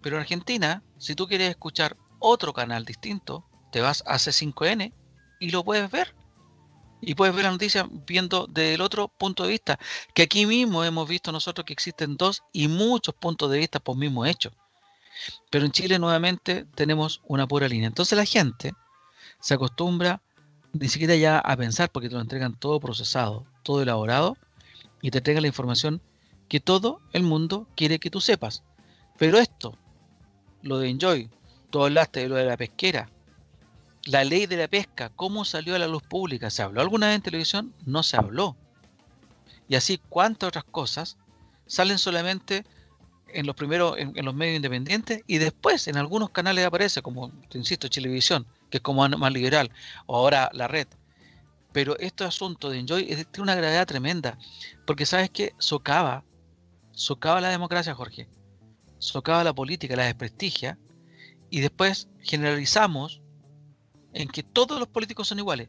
Pero en Argentina, si tú quieres escuchar otro canal distinto, te vas a C5N y lo puedes ver y puedes ver la noticia viendo desde el otro punto de vista, que aquí mismo hemos visto nosotros que existen dos y muchos puntos de vista por mismo hecho. Pero en Chile nuevamente tenemos una pura línea. Entonces la gente se acostumbra ni siquiera ya a pensar porque te lo entregan todo procesado, todo elaborado y te entregan la información que todo el mundo quiere que tú sepas. Pero esto, lo de Enjoy, el hablaste de lo de la pesquera, la ley de la pesca, ¿cómo salió a la luz pública? ¿Se habló alguna vez en televisión? No se habló. Y así, ¿cuántas otras cosas salen solamente en los primeros, en, los medios independientes y después en algunos canales aparece, como te insisto, Televisión, que es como más liberal, o ahora la red. Pero este asunto de Enjoy tiene una gravedad tremenda, porque sabes que socava, socava la democracia, Jorge, socava la política, la desprestigia, y después generalizamos en que todos los políticos son iguales,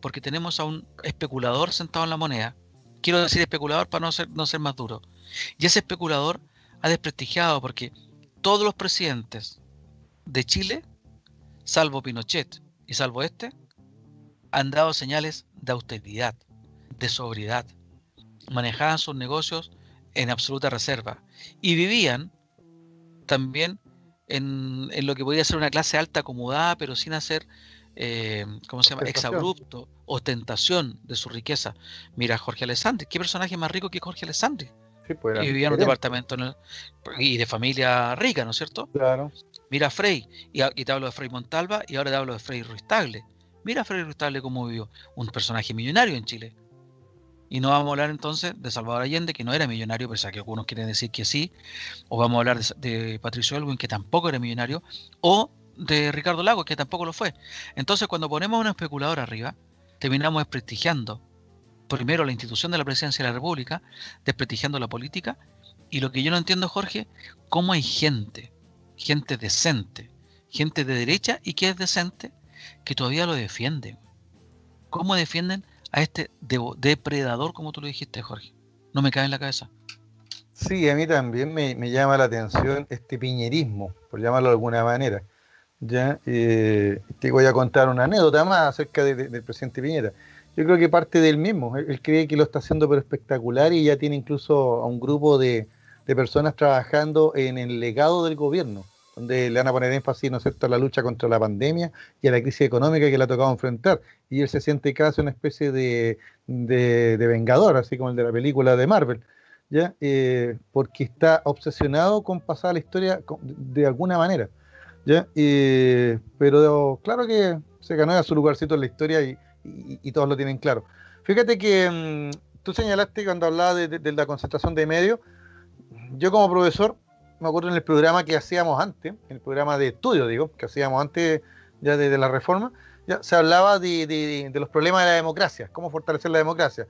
porque tenemos a un especulador sentado en la moneda. Quiero decir especulador para no ser, no ser más duro. Y ese especulador ha desprestigiado porque todos los presidentes de Chile, salvo Pinochet y salvo este, han dado señales de austeridad, de sobriedad. Manejaban sus negocios en absoluta reserva y vivían también en, lo que podía ser una clase alta acomodada, pero sin hacer, eh, ¿cómo se llama?, exabrupto, ostentación de su riqueza. Mira, Jorge Alessandri, ¿qué personaje más rico que Jorge Alessandri? y pues, vivía en un departamento y de familia rica, ¿no es cierto? Claro. Mira a Frey, y, te hablo de Frey Montalva, y ahora te hablo de Frey Ruiz Tagle. Mira a Frey Ruiz Tagle cómo vivió, un personaje millonario en Chile. Y no vamos a hablar entonces de Salvador Allende, que no era millonario, pese a que algunos quieren decir que sí. O vamos a hablar de, Patricio Elwin, que tampoco era millonario. O de Ricardo Lagos, que tampoco lo fue. Entonces, cuando ponemos a un especulador arriba, terminamos desprestigiando primero la institución de la presidencia de la República, desprestigiando la política. Y lo que yo no entiendo, Jorge, cómo hay gente, gente decente, gente de derecha y que es decente, que todavía lo defiende. ¿Cómo defienden a este depredador, como tú lo dijiste, Jorge. No me cae en la cabeza. Sí, a mí también me, llama la atención este piñerismo, por llamarlo de alguna manera. Ya, eh, te voy a contar una anécdota más acerca del presidente Piñera. Yo creo que parte del mismo. Él, cree que lo está haciendo pero espectacular y ya tiene incluso a un grupo de personas trabajando en el legado del gobierno donde le van a poner énfasis, ¿no es cierto?, a la lucha contra la pandemia y a la crisis económica que le ha tocado enfrentar. Y él se siente casi una especie de, de, vengador, así como el de la película de Marvel, ¿ya? Eh, porque está obsesionado con pasar la historia de alguna manera, ¿ya? Eh, pero claro que se ganó su lugarcito en la historia y, y, todos lo tienen claro. Fíjate que mm, tú señalaste cuando hablabas de, de la concentración de medios, yo como profesor me acuerdo en el programa que hacíamos antes, en el programa de estudio, digo, que hacíamos antes ya de, la reforma, ya se hablaba de, de, los problemas de la democracia, cómo fortalecer la democracia.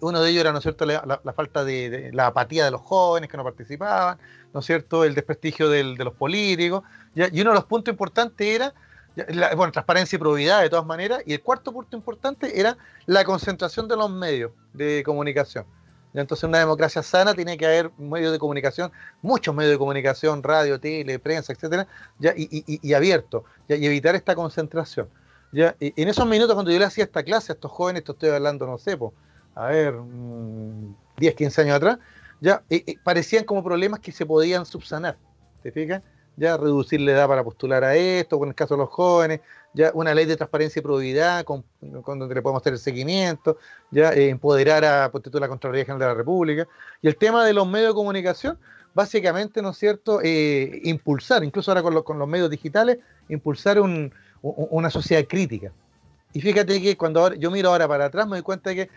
Uno de ellos era, ¿no es cierto?, la, falta de, la apatía de los jóvenes que no participaban, ¿no es cierto?, el desprestigio de los políticos. y uno de los puntos importantes era, la, bueno, transparencia y probidad de todas maneras, y el cuarto punto importante era la concentración de los medios de comunicación. Entonces, una democracia sana tiene que haber medios de comunicación, muchos medios de comunicación, radio, tele, prensa, etcétera, ya, y, y, y abierto, y evitar esta concentración. Ya, y, en esos minutos, cuando yo le hacía esta clase a estos jóvenes, esto estoy hablando, no sé, pues, a ver, 10, mm, 15 años atrás, ya eh, eh, parecían como problemas que se podían subsanar. ¿Te fijas? ya reducir la edad para postular a esto, con el caso de los jóvenes, ya una ley de transparencia y probidad con, donde le podemos hacer el seguimiento, ya eh, empoderar a por la Contraloría General de la República. Y el tema de los medios de comunicación, básicamente, ¿no es cierto?, eh, impulsar, incluso ahora con, con, los medios digitales, impulsar un, una sociedad crítica. Y fíjate que cuando yo miro ahora para atrás me doy cuenta de que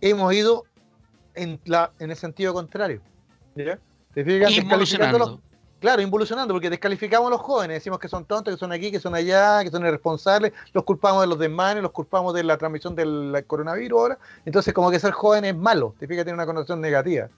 hemos ido en, la, en el sentido contrario. ¿ya? ¿Te fijas? claro, involucionando, porque descalificamos a los jóvenes, decimos que son tontos, que son aquí, que son allá, que son irresponsables, los culpamos de los desmanes, los culpamos de la transmisión del coronavirus ahora. Entonces, como que ser joven es malo, te fijas, tiene una connotación negativa.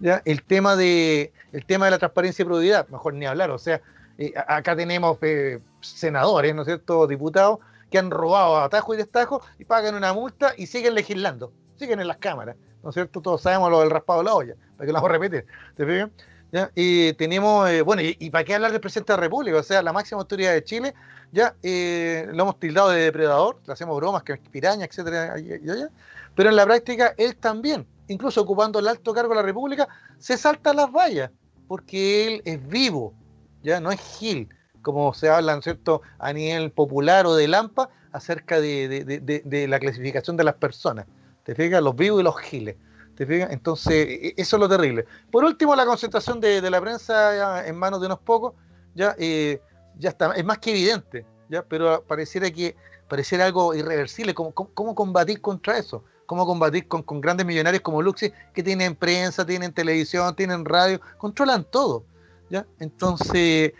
¿ya? El, tema de, el tema de la transparencia y prudidad, mejor ni hablar, o sea, eh, acá tenemos eh, senadores, ¿no es cierto?, diputados que han robado a atajo y destajo y pagan una multa y siguen legislando, siguen en las cámaras. ¿no es cierto? Todos sabemos lo del raspado de la olla, para que lo vamos a repetir. ¿Te fijas? Y tenemos, eh, bueno, y, para qué hablar del presidente de la República, o sea, la máxima autoridad de Chile, ya eh, lo hemos tildado de depredador, le hacemos bromas, que es piraña, etcétera, pero en la práctica él también, incluso ocupando el alto cargo de la República, se salta las vallas, porque él es vivo, ya no es Gil, como se habla, a nivel popular o de Lampa, acerca de, de la clasificación de las personas. ¿Te fijas? Los vivos y los giles. Entonces, e, e, eso es lo terrible. Por último, la concentración de, la prensa en manos de unos pocos, ya, eh, ya está, es más que evidente, ya, pero pareciera que pareciera algo irreversible. ¿Cómo, cómo, combatir contra eso? ¿Cómo combatir con, grandes millonarios como Luxi, que tienen prensa, tienen televisión, tienen radio, controlan todo? ¿ya? Entonces,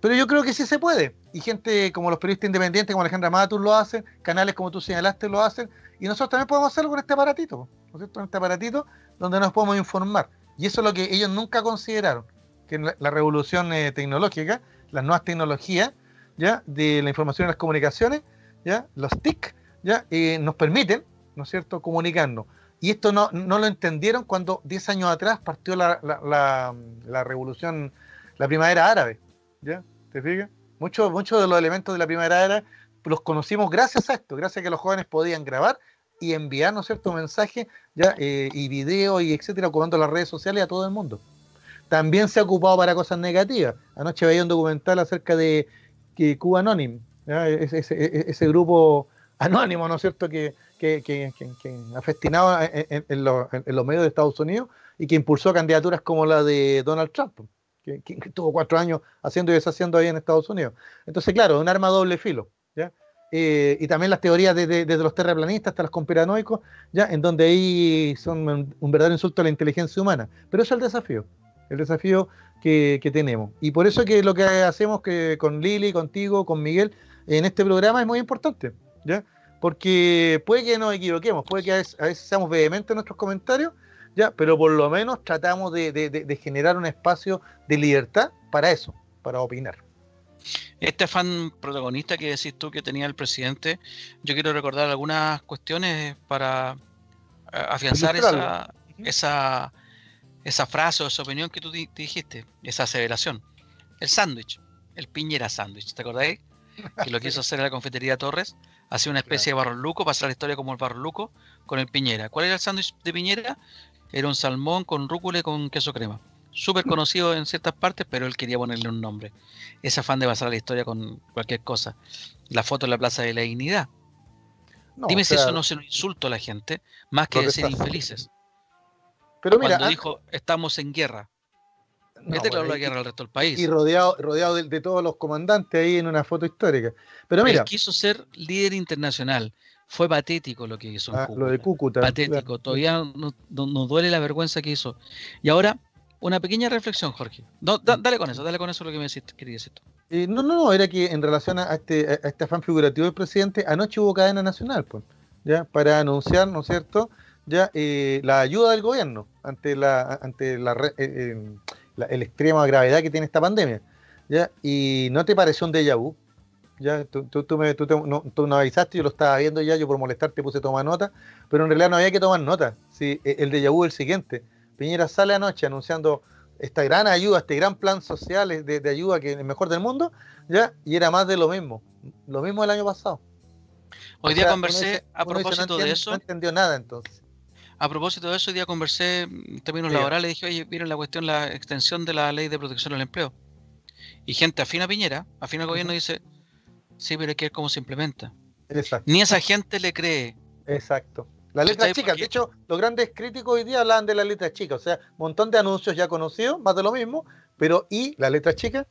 pero yo creo que sí se puede. Y gente como los periodistas independientes, como Alejandra Matur lo hacen, canales como tú señalaste lo hacen, y nosotros también podemos hacerlo con este aparatito cierto?, en este aparatito donde nos podemos informar. Y eso es lo que ellos nunca consideraron, que la, revolución eh, tecnológica, las nuevas tecnologías, ¿ya?, de la información y las comunicaciones, ¿ya?, los TIC, ¿ya?, eh, nos permiten, ¿no es cierto?, comunicarnos. Y esto no, no lo entendieron cuando 10 años atrás partió la, la, la revolución, la primavera árabe, ¿ya?, ¿te fijas? Muchos de los elementos de la primavera árabe los conocimos gracias a esto, gracias a que los jóvenes podían grabar y enviar, cierto?, mensajes ya, eh, y videos y etcétera, ocupando las redes sociales a todo el mundo. También se ha ocupado para cosas negativas. Anoche veía un documental acerca de Cuba Anonymous, ese, grupo anónimo, ¿no cierto?, que, que, que, afestinaba en, los, medios de Estados Unidos y que impulsó candidaturas como la de Donald Trump, que, que estuvo cuatro años haciendo y deshaciendo ahí en Estados Unidos. Entonces, claro, un arma doble filo. Eh, y también las teorías desde de, los terraplanistas hasta los conspiranoicos, ya, en donde ahí son un, verdadero insulto a la inteligencia humana. Pero eso es el desafío, el desafío que, tenemos. Y por eso que lo que hacemos que con Lili, contigo, con Miguel, en este programa es muy importante, ¿ya? Porque puede que nos equivoquemos, puede que a veces, seamos vehementes en nuestros comentarios, ¿ya? Pero por lo menos tratamos de generar un espacio de libertad para eso, para opinar. Este fan protagonista que decís tú que tenía el presidente, yo quiero recordar algunas cuestiones para eh, afianzar esa, esa, frase o esa opinión que tú dijiste, esa aseveración. El sándwich, el piñera sándwich, ¿te acordáis? Que lo quiso hacer en la confitería Torres, hacía una especie de barroluco, pasar la historia como el barroluco con el piñera. ¿Cuál era el sándwich de piñera? Era un salmón con rúcula y con queso crema súper conocido en ciertas partes, pero él quería ponerle un nombre. Ese afán de basar la historia con cualquier cosa. La foto en la Plaza de la Dignidad. Dime si eso no es un insulto a la gente, más que ser infelices. Pero mira, Cuando ah, dijo, estamos en guerra. Mete pues, la guerra al resto del país. Y rodeado, rodeado de, todos los comandantes ahí en una foto histórica. Pero mira. Él quiso ser líder internacional. Fue patético lo que hizo. Ah, lo de Cúcuta. Patético. Todavía nos duele la vergüenza que hizo. Y ahora una pequeña reflexión, Jorge. dale con eso, dale con eso lo que me quería decir eh, no, no, no, era que en relación a este, a este afán figurativo del presidente, anoche hubo cadena nacional, pues, ya, para anunciar, ¿no es cierto?, ya eh, la ayuda del gobierno ante la ante la, eh, el extrema gravedad que tiene esta pandemia. ¿ya? ¿Y no te pareció un déjà vu? ¿Ya? Tú, tú, tú me, tú, no, tú avisaste, yo lo estaba viendo ya, yo por molestarte puse toma nota, pero en realidad no había que tomar nota. si e, El déjà vu es el siguiente Piñera sale anoche anunciando esta gran ayuda, este gran plan social de, ayuda que es el mejor del mundo, ya, y era más de lo mismo, lo mismo del año pasado. Hoy día conversé a propósito de eso. No entendió nada entonces. A propósito de eso, hoy día conversé en términos laborales, dije, oye, miren la cuestión, la extensión de la ley de protección al empleo. Y gente afina a Piñera, afina al gobierno, y dice, sí, pero hay que ver cómo se implementa. Exacto. Ni esa gente le cree. Exacto la letra chica de hecho, los grandes críticos hoy día hablan de la letra chica o sea, montón de anuncios ya conocidos, más de lo mismo, pero ¿y la letra chica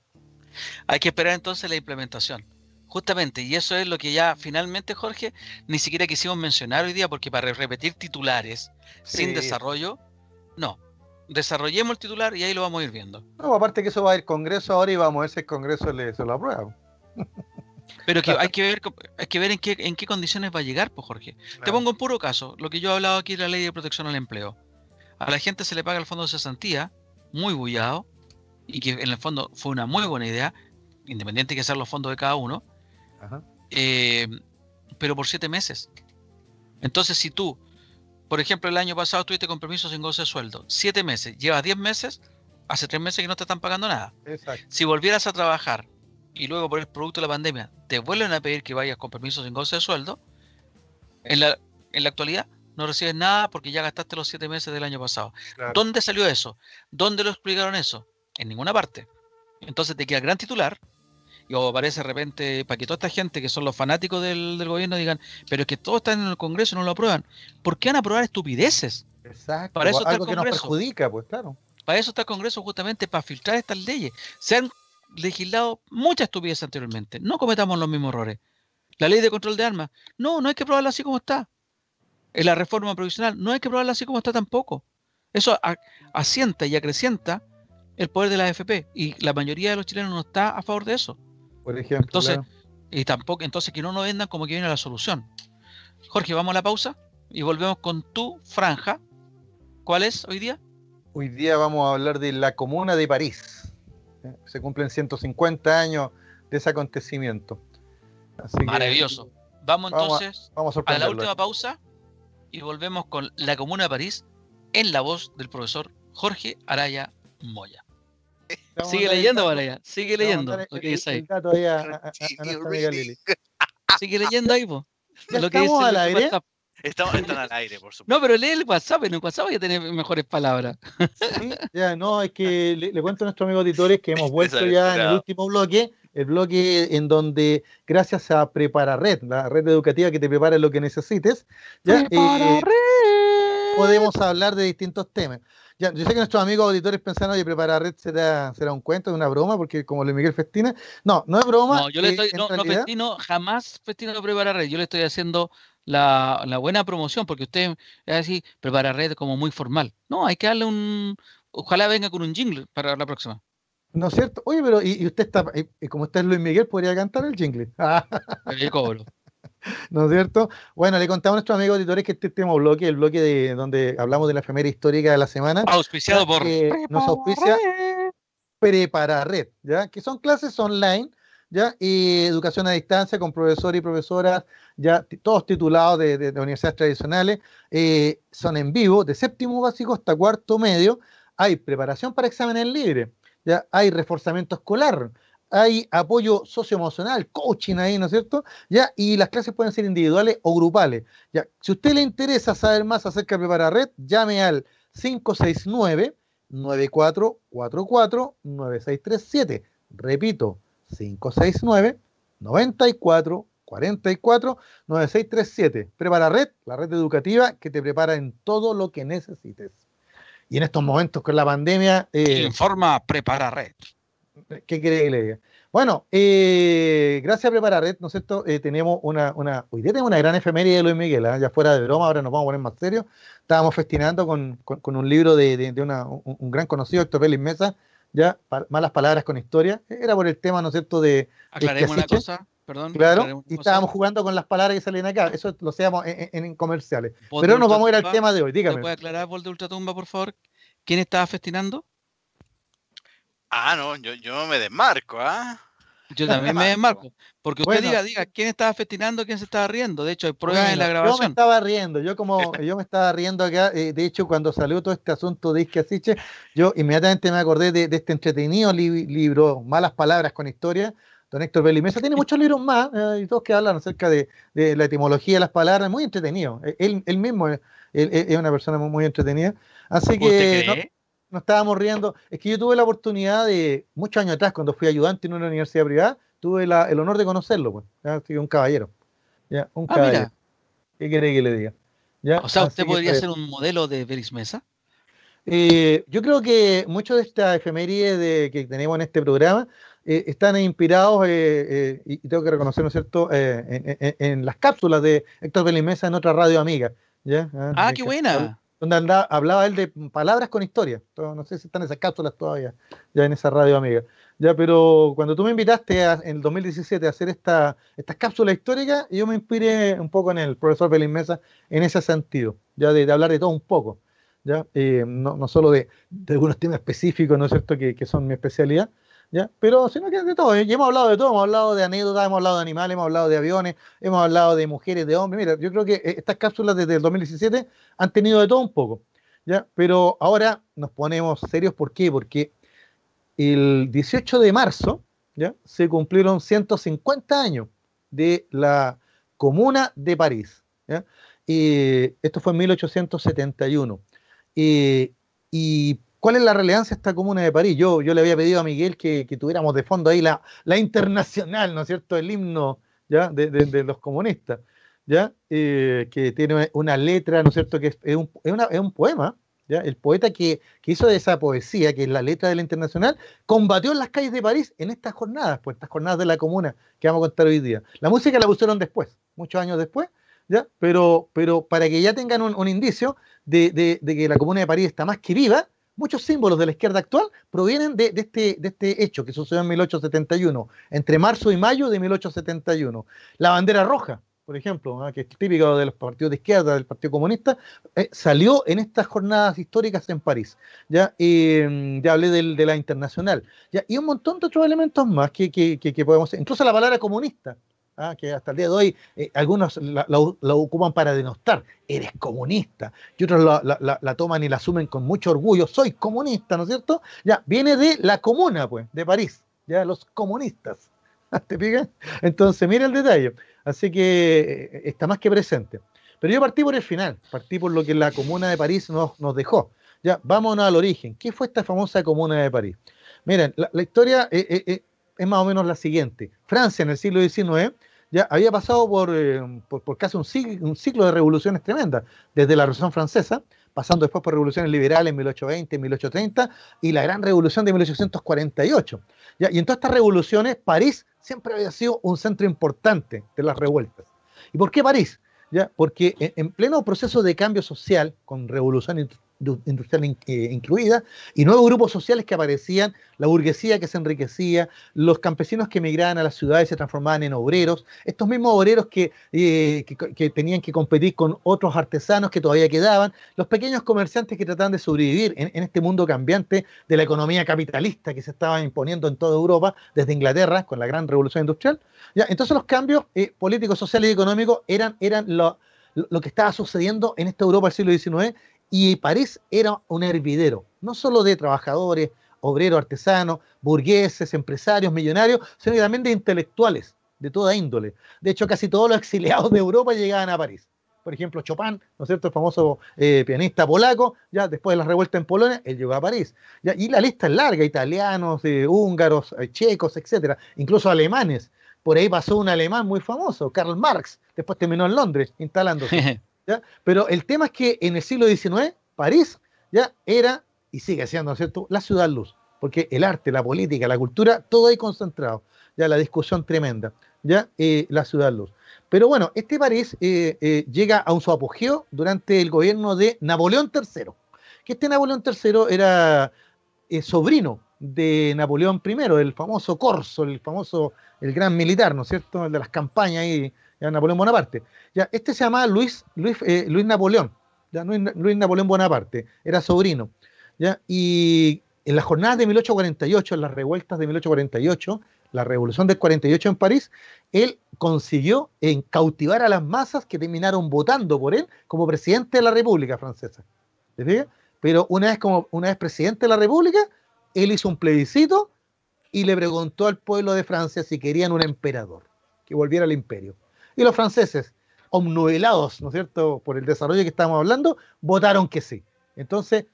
Hay que esperar entonces la implementación. Justamente, y eso es lo que ya finalmente, Jorge, ni siquiera quisimos mencionar hoy día, porque para repetir titulares sin desarrollo, no. Desarrollemos el titular y ahí lo vamos a ir viendo. No, aparte que eso va a ir Congreso ahora y vamos a ver si el Congreso le, se lo aprueba. Pero hay que ver, que ver en, qué, condiciones va a llegar, pues Jorge. Te pongo un puro caso, lo que yo he hablado aquí de la ley de protección al empleo. A la gente se le paga el fondo de cesantía, muy bullado, y que en el fondo fue una muy buena idea, independiente que sean los fondos de cada uno, eh, pero por siete meses. Entonces, si tú, por ejemplo, el año pasado tuviste compromiso sin goce de sueldo, siete meses, llevas diez meses, hace tres meses que no te están pagando nada. Si volvieras a trabajar y luego por el producto de la pandemia te vuelven a pedir que vayas con permiso sin goce de sueldo, en la, en la actualidad no recibes nada porque ya gastaste los siete meses del año pasado. ¿Dónde salió eso? ¿Dónde lo explicaron eso? En ninguna parte. Entonces te queda gran titular y o aparece de repente para que toda esta gente que son los fanáticos del, gobierno digan, pero es que todos están en el Congreso y no lo aprueban. ¿Por qué van a aprobar estupideces? Exacto, para eso algo que nos perjudica, pues claro. Para eso está el Congreso justamente, para filtrar estas leyes. Sean legislado muchas estupidez anteriormente. No cometamos los mismos errores. La ley de control de armas, no, no hay que probarla así como está. En eh, la reforma provisional, no hay que probarla así como está tampoco. Eso asienta y acrecienta el poder de la AFP y la mayoría de los chilenos no está a favor de eso. Por ejemplo. Entonces, y tampoco, entonces que no nos vendan como que viene la solución. Jorge, vamos a la pausa y volvemos con tu franja. ¿Cuál es hoy día? Hoy día vamos a hablar de la Comuna de París. ¿eh? Se cumplen 150 años de ese acontecimiento. Maravilloso. vamos entonces a, la última pausa y volvemos con La Comuna de París en la voz del profesor Jorge Araya Moya. sigue leyendo, Araya, sigue leyendo. Lo que dice ahí. Sigue leyendo ahí, Lo que dice Estamos, entrando al aire, por supuesto. No, pero lee el WhatsApp, en el WhatsApp ya tener mejores palabras. ya, no, es que le, cuento a nuestros amigos editores que hemos vuelto ya en el último bloque, el bloque en donde, gracias a red, la red educativa que te prepara lo que necesites, eh, podemos hablar de distintos temas yo sé que nuestros amigos auditores pensaron, oye, preparar red será, será un cuento, una broma, porque como Luis Miguel Festina. No, no es broma. No, yo le eh, estoy. no, Festino, jamás Festino prepara red. Yo le estoy haciendo la, buena promoción, porque usted es así, prepara red como muy formal. No, hay que darle un. Ojalá venga con un jingle para la próxima. ¿No es cierto? Oye, pero y, usted está, y, como usted es Luis Miguel, podría cantar el jingle. El cobro. ¿No es cierto? Bueno, le contamos a nuestros amigos editores que este último bloque, el bloque de donde hablamos de la efemera histórica de la semana. Auspiciado por. nos auspicia red ¿ya? Que son clases online, ¿ya? Y educación a distancia con profesor y profesoras, ya todos titulados de, universidades tradicionales. Eh, son en vivo, de séptimo básico hasta cuarto medio. Hay preparación para exámenes libres, ¿ya? Hay reforzamiento escolar hay apoyo socioemocional, coaching ahí, ¿no es cierto? Ya, y las clases pueden ser individuales o grupales. Ya, si a usted le interesa saber más acerca de Prepara Red, llame al 569 9444 9637. Repito, 569 9444 9637. Prepara Red, la red educativa que te prepara en todo lo que necesites. Y en estos momentos con la pandemia. Eh, Informa Prepara Red. ¿Qué quiere que le diga? Bueno, eh, gracias a Preparar ¿no es cierto? Eh, tenemos una, una, hoy día tenemos una gran efeméride de Luis Miguel, ¿ah? ya fuera de broma, ahora nos vamos a poner más serio. Estábamos festinando con, un libro de, un, gran conocido, Héctor Pérez Mesa, ya, Malas Palabras con Historia. Era por el tema, ¿no es cierto?, de... Aclaremos una cosa, perdón. Claro, y estábamos jugando con las palabras que salen acá, eso lo seamos en, comerciales. Pero nos vamos a ir al tema de hoy, dígame. puede aclarar, Vol de Ultratumba, por favor? ¿Quién estaba festinando? Ah, no, yo, yo me desmarco, ¿ah? Yo también me desmarco. Porque usted diga, diga, ¿quién estaba festinando, quién se estaba riendo? De hecho, hay pruebas en la grabación. Yo me estaba riendo, yo como yo me estaba riendo acá. Eh, de hecho, cuando salió todo este asunto de isque Asiche, yo inmediatamente me acordé de, este entretenido libro, Malas Palabras con Historia, don Héctor Belimesa. Tiene muchos libros más eh, y todos que hablan acerca de, la etimología de las palabras, muy entretenido. E, él, mismo eh, es, una persona muy, muy entretenida. Así que nos estábamos riendo. Es que yo tuve la oportunidad de, muchos años atrás, cuando fui ayudante en una universidad privada, tuve el honor de conocerlo, pues. ¿ya? un caballero. ¿ya? Un ah, Mira. ¿Qué quiere que le diga? ¿Ya? O sea, ¿usted podría eh, ser un modelo de Félix Mesa? Eh, yo creo que muchos de estas efemérides que tenemos en este programa eh, están inspirados, y tengo que reconocerlo cierto?, en, las cápsulas de Héctor Belis Mesa en otra radio amiga. ¿ya? Ah, ah qué buena donde hablaba él de palabras con historia. no sé si están esas cápsulas todavía, ya en esa radio amiga. Ya, pero cuando tú me invitaste en el 2017 a hacer estas esta cápsulas históricas, yo me inspiré un poco en el profesor Belín Mesa en ese sentido, ya de, hablar de todo un poco, ya eh, no, no, solo de, de, algunos temas específicos, ¿no es cierto?, que, que son mi especialidad, pero Pero sino que de todo, ¿eh? y hemos hablado de todo, hemos hablado de anécdotas, hemos hablado de animales, hemos hablado de aviones, hemos hablado de mujeres, de hombres. Mira, yo creo que eh, estas cápsulas desde el 2017 han tenido de todo un poco, ¿ya? Pero ahora nos ponemos serios, ¿por qué? Porque el 18 de marzo, ¿ya? Se cumplieron 150 años de la Comuna de París, Y esto fue en 1871. y eh, ¿Cuál es la relevancia de esta comuna de París? Yo, yo le había pedido a Miguel que, tuviéramos de fondo ahí la, la, internacional, ¿no es cierto? El himno ¿ya? De, los comunistas, ¿ya? Eh, que tiene una letra, ¿no es cierto? Que es, un, poema, ¿ya? El poeta que, que, hizo de esa poesía, que es la letra de la internacional, combatió en las calles de París en estas jornadas, pues estas jornadas de la comuna que vamos a contar hoy día. La música la pusieron después, muchos años después, ¿ya? Pero, pero para que ya tengan un, un indicio de que la comuna de París está más que viva, muchos símbolos de la izquierda actual provienen de, este, este hecho que sucedió en 1871, entre marzo y mayo de 1871. La bandera roja, por ejemplo, que es típica de los partidos de izquierda, del Partido Comunista, eh, salió en estas jornadas históricas en París. Eh, ya, hablé del, de la internacional. ¿ya? Y un montón de otros elementos más que, que, que, podemos... Incluso la palabra comunista Ah, que hasta el día de hoy eh, algunos la, ocupan para denostar, eres comunista, y otros la, toman y la asumen con mucho orgullo, soy comunista, ¿no es cierto? Ya, viene de la comuna, pues, de París, ya, los comunistas, ¿te pican? Entonces, mira el detalle, así que eh, está más que presente. Pero yo partí por el final, partí por lo que la comuna de París nos, dejó. Ya, vámonos al origen. ¿Qué fue esta famosa comuna de París? Miren, la, historia eh, es más o menos la siguiente. Francia en el siglo XIX ya había pasado por, eh, por, casi un ciclo, de revoluciones tremendas, desde la Revolución Francesa, pasando después por revoluciones liberales en 1820, 1830 y la gran revolución de 1848. ¿ya? Y en todas estas revoluciones, París siempre había sido un centro importante de las revueltas. ¿Y por qué París? ¿Ya? Porque e-, en, pleno proceso de cambio social, con revolución industrial eh, incluida, y nuevos grupos sociales que aparecían, la burguesía que se enriquecía, los campesinos que emigraban a las ciudades se transformaban en obreros, estos mismos obreros eh, que, tenían que competir con otros artesanos que todavía quedaban, los pequeños comerciantes que trataban de sobrevivir en, este mundo cambiante de la economía capitalista que se estaba imponiendo en toda Europa, desde Inglaterra, con la gran revolución industrial. ¿Ya? Entonces los cambios eh, políticos, sociales y económicos eran, eran lo, lo que estaba sucediendo en esta Europa del siglo XIX y París era un hervidero, no solo de trabajadores, obreros, artesanos, burgueses, empresarios, millonarios, sino también de intelectuales de toda índole. De hecho, casi todos los exiliados de Europa llegaban a París. Por ejemplo, Chopin, ¿no es cierto? El famoso eh, pianista polaco, ya después de la revuelta en Polonia, él llegó a París. y la lista es larga, italianos, eh, húngaros, eh, checos, etcétera, incluso alemanes. Por ahí pasó un alemán muy famoso, Karl Marx, después terminó en Londres instalándose. Pero el tema es que en el siglo XIX, París ya era y sigue siendo, ¿no es cierto?, la ciudad luz, porque el arte, la política, la cultura, todo ahí concentrado, ya la discusión tremenda, ya eh, la ciudad luz. Pero bueno, este París eh, eh, llega a un su apogeo durante el gobierno de Napoleón III, que este Napoleón III era sobrino de Napoleón I, el famoso Corso, el famoso, el gran militar, ¿no es cierto?, el de las campañas ahí Napoleón Bonaparte. Ya, este se llamaba Luis, Luis, eh, Napoleón, ya, Luis, Napoleón Bonaparte, era sobrino. Ya, y en las jornadas de 1848, en las revueltas de 1848, la revolución del 48 en París, él consiguió encautivar cautivar a las masas que terminaron votando por él como presidente de la República Francesa. Pero una vez, como, una vez presidente de la República, él hizo un plebiscito y le preguntó al pueblo de Francia si querían un emperador, que volviera al imperio y los franceses, obnubilados ¿no es cierto?, por el desarrollo que estamos hablando, votaron que sí. Entonces,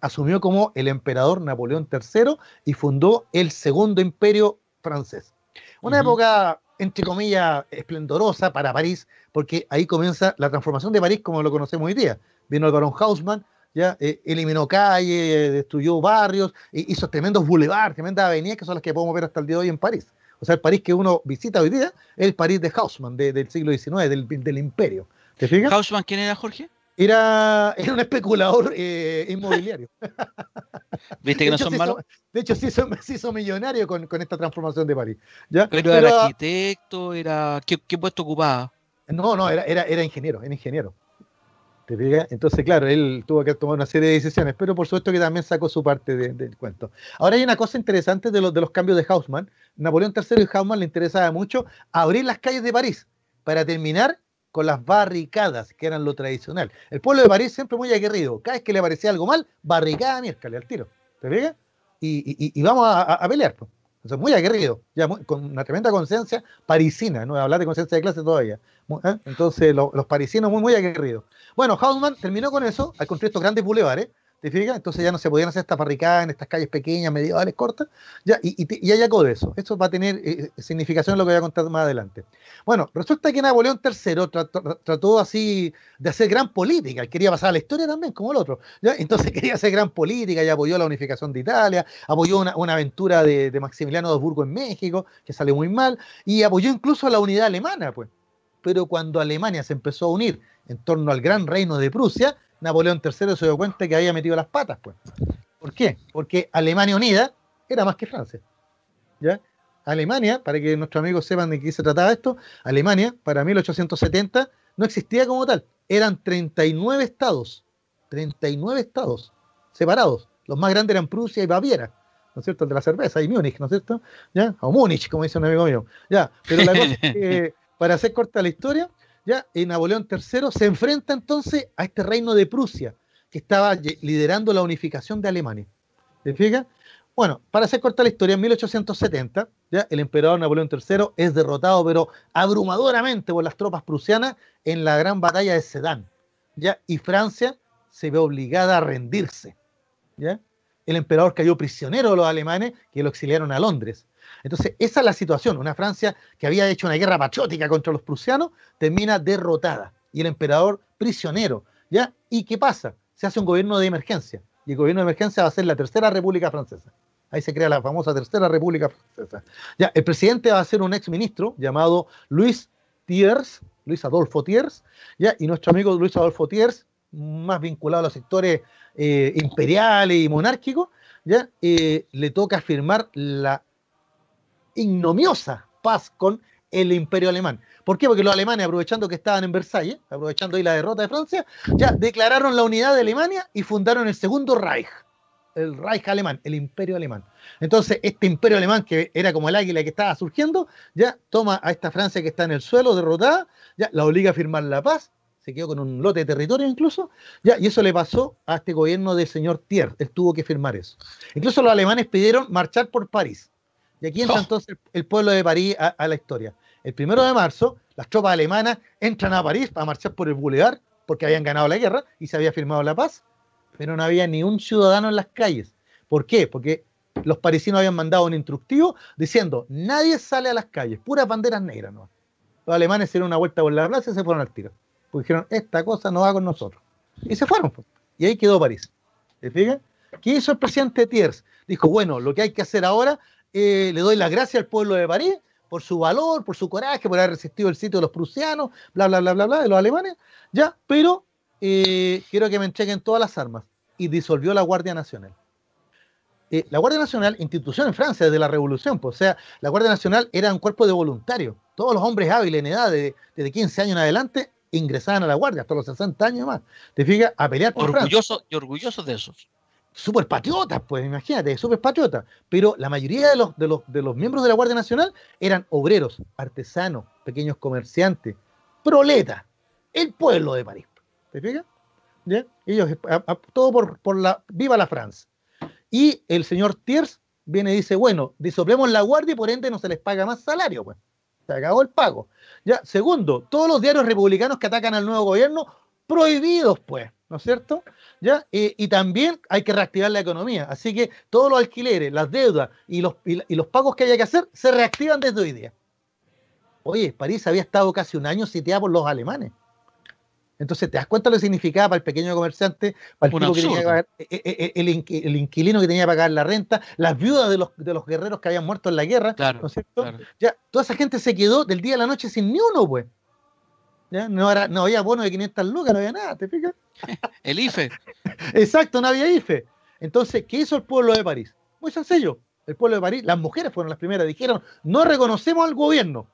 asumió como el emperador Napoleón III y fundó el segundo imperio francés. Una época, entre comillas, esplendorosa para París, porque ahí comienza la transformación de París como lo conocemos hoy día. Vino el barón Haussmann, ya eh, eliminó calles, destruyó barrios, hizo tremendos boulevards, tremendas avenidas que son las que podemos ver hasta el día de hoy en París. O sea, el París que uno visita hoy día es el París de Haussmann del siglo XIX, del, del imperio. ¿Te fijas? ¿Haussmann quién era, Jorge? Era, un especulador eh, inmobiliario. ¿Viste que no son malos? de hecho, sí hizo, millonario con, esta transformación de París. ¿ya? era, arquitecto, era ¿qué, puesto ocupaba? No, no, era, era ingeniero, era ingeniero. Entonces, claro, él tuvo que tomar una serie de decisiones, pero por supuesto que también sacó su parte del cuento. Ahora hay una cosa interesante de, los de los cambios de Haussmann Napoleón III y Haussmann le interesaba mucho abrir las calles de París para terminar con las barricadas, que eran lo tradicional. El pueblo de París siempre muy aguerrido. Cada vez que le aparecía algo mal, barricada, miércale al tiro. ¿Te pega? Y, y, vamos a, pelear. Entonces, muy aguerrido, ya con una tremenda conciencia parisina, no voy a hablar de conciencia de clase todavía. ¿eh? Entonces, los parisinos muy, muy aguerridos. Bueno, Hausmann terminó con eso, al construir estos grandes bulevares, entonces ya no se podían hacer estas barricadas en estas calles pequeñas, medievales, cortas. Ya, y, y, y hay algo de eso. Eso va a tener eh, eh, significación en lo que voy a contar más adelante. Bueno, resulta que Napoleón III trató, así de hacer gran política. Quería pasar a la historia también, como el otro. Entonces quería hacer gran política y apoyó la unificación de Italia, apoyó una, aventura de, Maximiliano de Osburgo en México, que salió muy mal, y apoyó incluso a la unidad alemana, pues. Pero cuando Alemania se empezó a unir en torno al gran reino de Prusia, Napoleón III se dio cuenta que había metido las patas. Pues. ¿Por qué? Porque Alemania unida era más que Francia. ¿ya? Alemania, para que nuestros amigos sepan de qué se trataba esto, Alemania para 1870 no existía como tal. Eran 39 estados, 39 estados separados. Los más grandes eran Prusia y Baviera, ¿no es cierto? El de la cerveza y Múnich, ¿no es cierto? O Múnich, como dice un amigo mío. Ya, pero la cosa es que, para hacer corta la historia, ya, y Napoleón III se enfrenta entonces a este reino de Prusia, que estaba liderando la unificación de Alemania. ¿Te fija? Bueno, para hacer corta la historia, en 1870, ¿ya? el emperador Napoleón III es derrotado, pero abrumadoramente por las tropas prusianas en la gran batalla de Sedan, ¿ya? y Francia se ve obligada a rendirse. ¿ya? el emperador cayó prisionero de los alemanes que lo exiliaron a Londres. Entonces, esa es la situación. Una Francia que había hecho una guerra patriótica contra los prusianos termina derrotada y el emperador prisionero. ¿ya? ¿Y qué pasa? Se hace un gobierno de emergencia y el gobierno de emergencia va a ser la Tercera República Francesa. Ahí se crea la famosa Tercera República Francesa. Ya, el presidente va a ser un exministro llamado Luis Thiers, Luis Adolfo Thiers, ¿ya? y nuestro amigo Luis Adolfo Thiers más vinculado a los sectores eh, imperiales y monárquicos, ¿ya? Eh, le toca firmar la ignomiosa paz con el imperio alemán. ¿Por qué? Porque los alemanes, aprovechando que estaban en Versalles, aprovechando ahí la derrota de Francia, ya declararon la unidad de Alemania y fundaron el segundo Reich, el Reich alemán, el imperio alemán. Entonces, este imperio alemán, que era como el águila que estaba surgiendo, ya toma a esta Francia que está en el suelo, derrotada, ya la obliga a firmar la paz se quedó con un lote de territorio incluso, ya, y eso le pasó a este gobierno del señor Thiers, él tuvo que firmar eso. Incluso los alemanes pidieron marchar por París, y aquí entra oh. entonces el pueblo de París a, la historia. El primero de marzo, las tropas alemanas entran a París para marchar por el Boulevard, porque habían ganado la guerra y se había firmado la paz, pero no había ni un ciudadano en las calles. ¿Por qué? Porque los parisinos habían mandado un instructivo diciendo, nadie sale a las calles, puras banderas negras, Los alemanes hicieron una vuelta por la plaza y se fueron al tiro porque dijeron, esta cosa no va con nosotros. Y se fueron. Pues. Y ahí quedó París. ¿Se fijan? ¿Qué hizo el presidente Thiers? Dijo, bueno, lo que hay que hacer ahora, eh, le doy las gracias al pueblo de París por su valor, por su coraje, por haber resistido el sitio de los prusianos, bla, bla, bla, bla, bla, de los alemanes, ya, pero eh, quiero que me entreguen todas las armas. Y disolvió la Guardia Nacional. Eh, la Guardia Nacional, institución en Francia desde la Revolución, pues, o sea, la Guardia Nacional era un cuerpo de voluntarios. Todos los hombres hábiles en edad de, desde 15 años en adelante ingresaban a la guardia hasta los 60 años más. ¿Te fijas? A pelear por orgulloso, Francia. Y orgullosos de esos. Súper patriotas, pues imagínate, súper patriotas. Pero la mayoría de los, de, los, de los miembros de la Guardia Nacional eran obreros, artesanos, pequeños comerciantes, proletas, el pueblo de París. ¿Te fijas? Ellos, todo por, la, viva la Francia. Y el señor Thiers viene y dice, bueno, disolvemos la guardia y por ende no se les paga más salario, pues. Se acabó el pago. Ya, segundo, todos los diarios republicanos que atacan al nuevo gobierno, prohibidos, pues, ¿no es cierto? ¿Ya? y también hay que reactivar la economía. Así que todos los alquileres, las deudas y los, y, los pagos que haya que hacer se reactivan desde hoy día. Oye, París había estado casi un año sitiado por los alemanes. Entonces, ¿te das cuenta lo que significaba para el pequeño comerciante, para el, inquilino que tenía que pagar la renta, las viudas de los, guerreros que habían muerto en la guerra? ¿no es cierto? Ya, toda esa gente se quedó del día a la noche sin ni uno, pues. ¿Ya? No, había bono de 500 lucas, no había nada, ¿te fijas? el IFE. Exacto, no había IFE. Entonces, ¿qué hizo el pueblo de París? Muy sencillo. El pueblo de París, las mujeres fueron las primeras, dijeron, no reconocemos al gobierno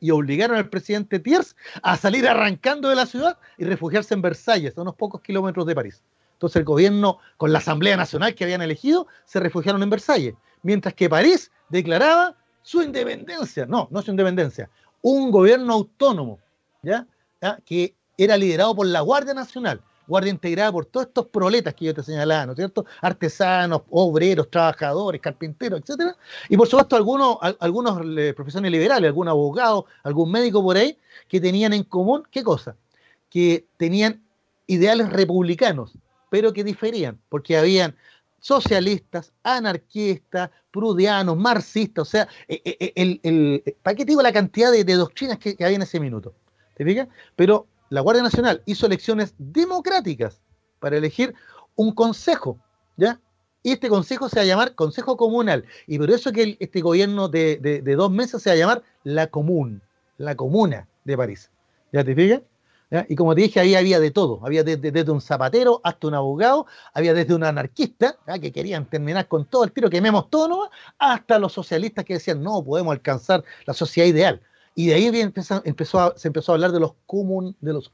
y obligaron al presidente Thiers a salir arrancando de la ciudad y refugiarse en Versalles, a unos pocos kilómetros de París. Entonces el gobierno, con la Asamblea Nacional que habían elegido, se refugiaron en Versalles, mientras que París declaraba su independencia, no, no su independencia, un gobierno autónomo, ¿Ah? que era liderado por la Guardia Nacional, guardia integrada por todos estos proletas que yo te señalaba, ¿no es cierto? Artesanos, obreros, trabajadores, carpinteros, etcétera. Y por supuesto algunos, algunos eh, profesiones liberales, algún abogado, algún médico por ahí, que tenían en común, ¿qué cosa? Que tenían ideales republicanos, pero que diferían, porque habían socialistas, anarquistas, prudianos, marxistas, o sea, e, e, e, ¿para qué te digo la cantidad de, de doctrinas que, que había en ese minuto? ¿Te fijas? Pero la Guardia Nacional hizo elecciones democráticas para elegir un consejo, ¿ya? Y este consejo se va a llamar Consejo Comunal. Y por eso que este gobierno de, dos meses se va a llamar la Común, la Comuna de París. ¿Ya te fijas? Y como te dije, ahí había de todo. Había desde, un zapatero hasta un abogado, había desde un anarquista, que querían terminar con todo el tiro, quememos todo, hasta los socialistas que decían, no, podemos alcanzar la sociedad ideal. Y de ahí se empezó a hablar de los comun, de los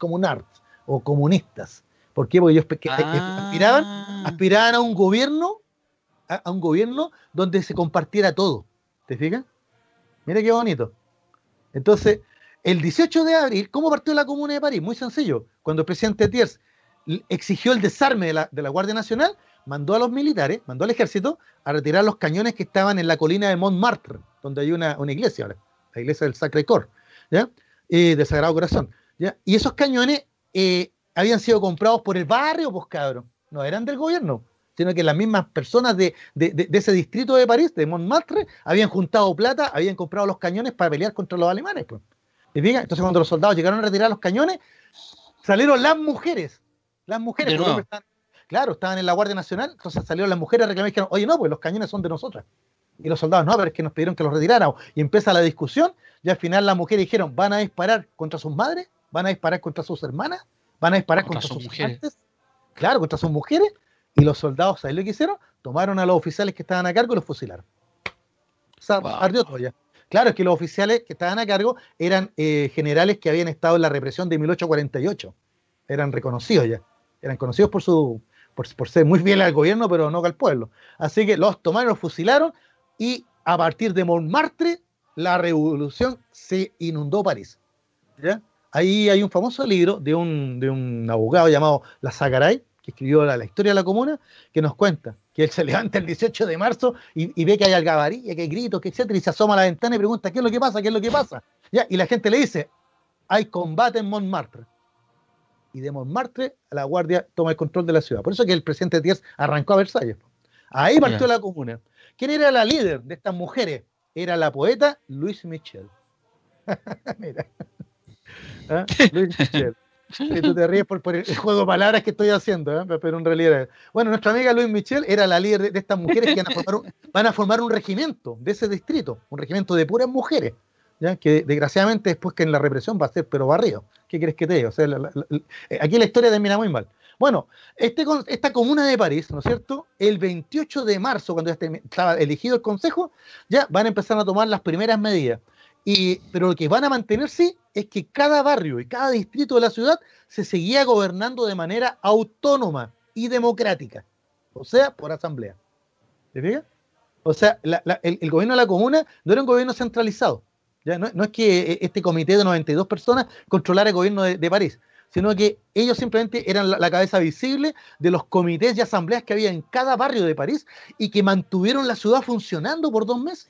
o comunistas. ¿Por qué? Porque ellos eh, ah. aspiraban, a un gobierno, a, un gobierno donde se compartiera todo. ¿Te fijas? Mira qué bonito. Entonces, el 18 de abril, ¿cómo partió la Comuna de París? Muy sencillo. Cuando el presidente Thiers exigió el desarme de la, Guardia Nacional, mandó a los militares, mandó al ejército a retirar los cañones que estaban en la colina de Montmartre, donde hay una iglesia ahora la iglesia del Sacre Cor, ¿ya? Eh, del Sagrado Corazón. ¿ya? Y esos cañones eh, habían sido comprados por el barrio, pues cabrón, no eran del gobierno sino que las mismas personas de, ese distrito de París, de Montmartre, habían juntado plata, habían comprado los cañones para pelear contra los alemanes. Pues. Entonces cuando los soldados llegaron a retirar los cañones, salieron las mujeres, las mujeres, claro, estaban en la Guardia Nacional, entonces salieron las mujeres a reclamar y oye, no, pues los cañones son de nosotras. Y los soldados, no, pero es que nos pidieron que los retiráramos Y empieza la discusión, y al final las mujeres dijeron, ¿van a disparar contra sus madres? ¿Van a disparar contra sus hermanas? ¿Van a disparar contra, sus, mujeres? Claro, contra sus mujeres. Y los soldados, ¿sabes lo que hicieron? Tomaron a los oficiales que estaban a cargo y los fusilaron. O sea, ardió todo ya. Claro, es que los oficiales que estaban a cargo eran eh, generales que habían estado en la represión de 1848. Eran reconocidos ya. Eran conocidos por su por, ser muy bien al gobierno, pero no al pueblo. Así que los tomaron, los fusilaron y a partir de Montmartre la revolución se inundó París. ¿ya? Ahí hay un famoso libro de un, de un abogado llamado La que escribió la, historia de la comuna, que nos cuenta que él se levanta el 18 de marzo y, ve que hay algabarilla, que hay gritos, que y se asoma a la ventana y pregunta qué es lo que pasa, qué es lo que pasa. ¿Ya? Y la gente le dice, hay combate en Montmartre. Y de Montmartre la Guardia toma el control de la ciudad. Por eso que el presidente Díaz arrancó a Versalles. Ahí partió la comuna. ¿Quién era la líder de estas mujeres? Era la poeta Luis Michel. Mira. Luis ¿Ah? Michel. Que tú te ríes por, el juego de palabras que estoy haciendo, ¿eh? pero en realidad Bueno, nuestra amiga Luis Michel era la líder de, estas mujeres que van a, formar un, regimiento de ese distrito, un regimiento de puras mujeres. ¿Ya? que desgraciadamente después que en la represión va a ser pero barrio. ¿Qué crees que te diga? Eh, aquí la historia termina muy mal. Bueno, este, esta comuna de París, ¿no es cierto? El 28 de marzo, cuando ya estaba elegido el Consejo, ya van a empezar a tomar las primeras medidas. Y, pero lo que van a mantener, sí, es que cada barrio y cada distrito de la ciudad se seguía gobernando de manera autónoma y democrática, o sea, por asamblea. ¿Se fija? O sea, el, gobierno de la comuna no era un gobierno centralizado. ¿ya? No, es que eh, este comité de 92 personas controlara el gobierno de París, sino que ellos simplemente eran la, cabeza visible de los comités y asambleas que había en cada barrio de París y que mantuvieron la ciudad funcionando por dos meses.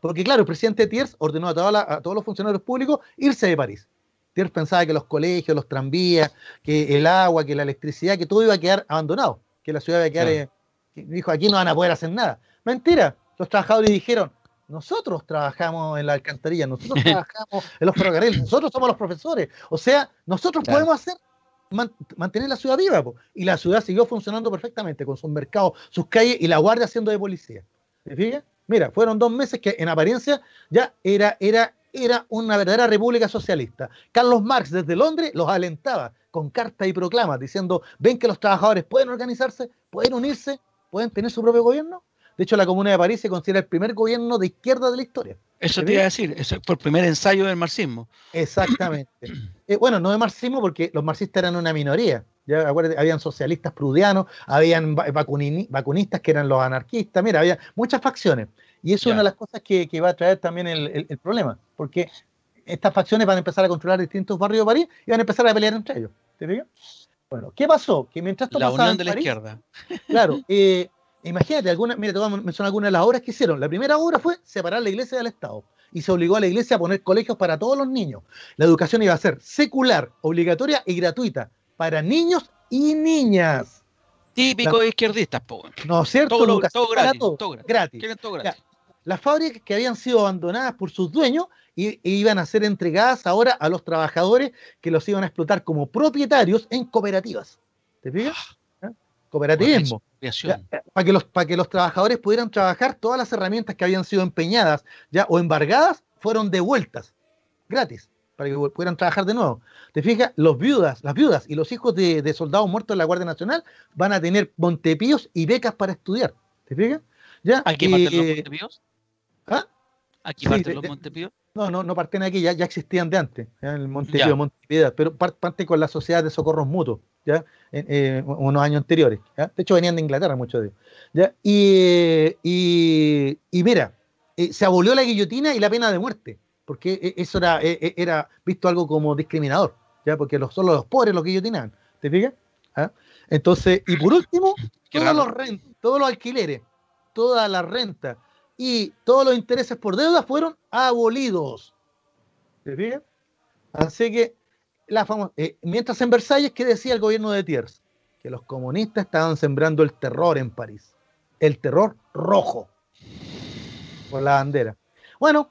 Porque claro, el presidente Thiers ordenó a, a todos los funcionarios públicos irse de París. Thiers pensaba que los colegios, los tranvías, que el agua, que la electricidad, que todo iba a quedar abandonado, que la ciudad iba a quedar... Eh, dijo, aquí no van a poder hacer nada. Mentira, los trabajadores dijeron, nosotros trabajamos en la alcantarilla, nosotros trabajamos en los ferrocarriles, nosotros somos los profesores. O sea, nosotros podemos hacer mantener la ciudad viva. Y la ciudad siguió funcionando perfectamente con sus mercados, sus calles y la guardia haciendo de policía. Mira, fueron dos meses que en apariencia ya era, era, era una verdadera república socialista. Carlos Marx desde Londres los alentaba con cartas y proclamas diciendo, ven que los trabajadores pueden organizarse, pueden unirse, pueden tener su propio gobierno. De hecho, la Comuna de París se considera el primer gobierno de izquierda de la historia. Eso te iba a decir, eso fue el primer ensayo del marxismo. Exactamente. Eh, bueno, no de marxismo porque los marxistas eran una minoría. habían socialistas prudianos, habían vacunistas que eran los anarquistas, mira, había muchas facciones. Y eso es una de las cosas que, va a traer también el, problema, porque estas facciones van a empezar a controlar distintos barrios de París y van a empezar a pelear entre ellos. ¿Te Bueno, ¿qué pasó? Que mientras la unión de la izquierda. Claro, eh, Imagínate, alguna, mira, te voy a mencionar algunas de las obras que hicieron. La primera obra fue separar la iglesia del Estado y se obligó a la iglesia a poner colegios para todos los niños. La educación iba a ser secular, obligatoria y gratuita para niños y niñas. Típico de izquierdistas, No es cierto, todo, gratis, las fábricas que habían sido abandonadas por sus dueños y, iban a ser entregadas ahora a los trabajadores que los iban a explotar como propietarios en cooperativas. ¿Te fijas? Ah. ¿Ah? Cooperativismo. Eh, para, que los, para que los trabajadores pudieran trabajar, todas las herramientas que habían sido empeñadas ya o embargadas fueron devueltas, gratis, para que pudieran trabajar de nuevo. Te fijas, los viudas, las viudas y los hijos de, soldados muertos en la Guardia Nacional van a tener montepíos y becas para estudiar. ¿Te fijas? ¿Ya? Eh, ¿Ah? ¿Aquí los montepíos? No, no, no parten aquí, ya, ya existían de antes, en el Montepío, Montepiedad, pero parten con la sociedad de socorros mutuos. Eh, unos años anteriores. De hecho, venían de Inglaterra muchos de ellos. ¿ya? Y, y, mira, eh, se abolió la guillotina y la pena de muerte, porque eh, eso era, era visto algo como discriminador, ¿ya? porque solo los pobres los guillotinaban. ¿Te fijas? ¿Ah? Entonces, y por último, todos los, todos los alquileres, toda la renta y todos los intereses por deuda fueron abolidos. ¿Te fijas? Así que eh, mientras en Versalles, ¿qué decía el gobierno de Thiers? Que los comunistas estaban sembrando el terror en París. El terror rojo. Por la bandera. Bueno,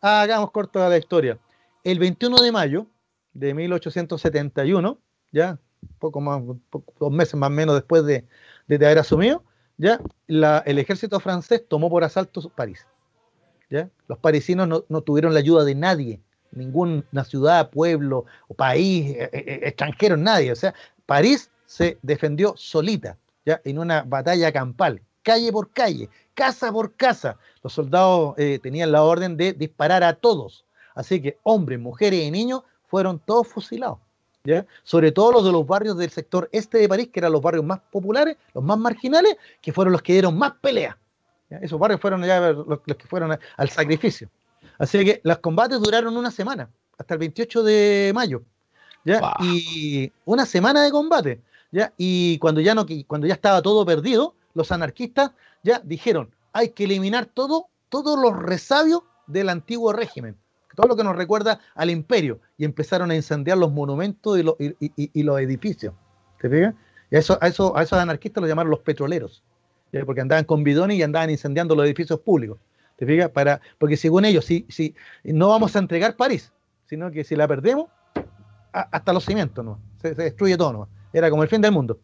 hagamos corto la historia. El 21 de mayo de 1871, ya poco más, dos meses más o menos después de, haber asumido, ya el ejército francés tomó por asalto París. ¿ya? Los parisinos no tuvieron la ayuda de nadie ninguna ciudad, pueblo o país eh, eh, eh, extranjero, nadie. O sea, París se defendió solita, ya en una batalla campal, calle por calle, casa por casa. Los soldados tenían la orden de disparar a todos. Así que hombres, mujeres y niños fueron todos fusilados. ¿ya? Sobre todo los de los barrios del sector este de París, que eran los barrios más populares, los más marginales, que fueron los que dieron más pelea. Esos barrios fueron ya los, que fueron al sacrificio. Así que los combates duraron una semana, hasta el 28 de mayo. ¿ya? Y una semana de combate. ¿ya? Y cuando ya, no, cuando ya estaba todo perdido, los anarquistas ya dijeron, hay que eliminar todo, todos los resabios del antiguo régimen, todo lo que nos recuerda al imperio. Y empezaron a incendiar los monumentos y los, edificios. ¿Te fijas? a, eso, a, eso, a esos anarquistas los llamaron los petroleros, porque andaban con bidones y andaban incendiando los edificios públicos. ¿Te fijas? Para, porque según ellos, si, no vamos a entregar París, sino que si la perdemos, hasta los cimientos, ¿no? Se, destruye todo, ¿no? Era como el fin del mundo.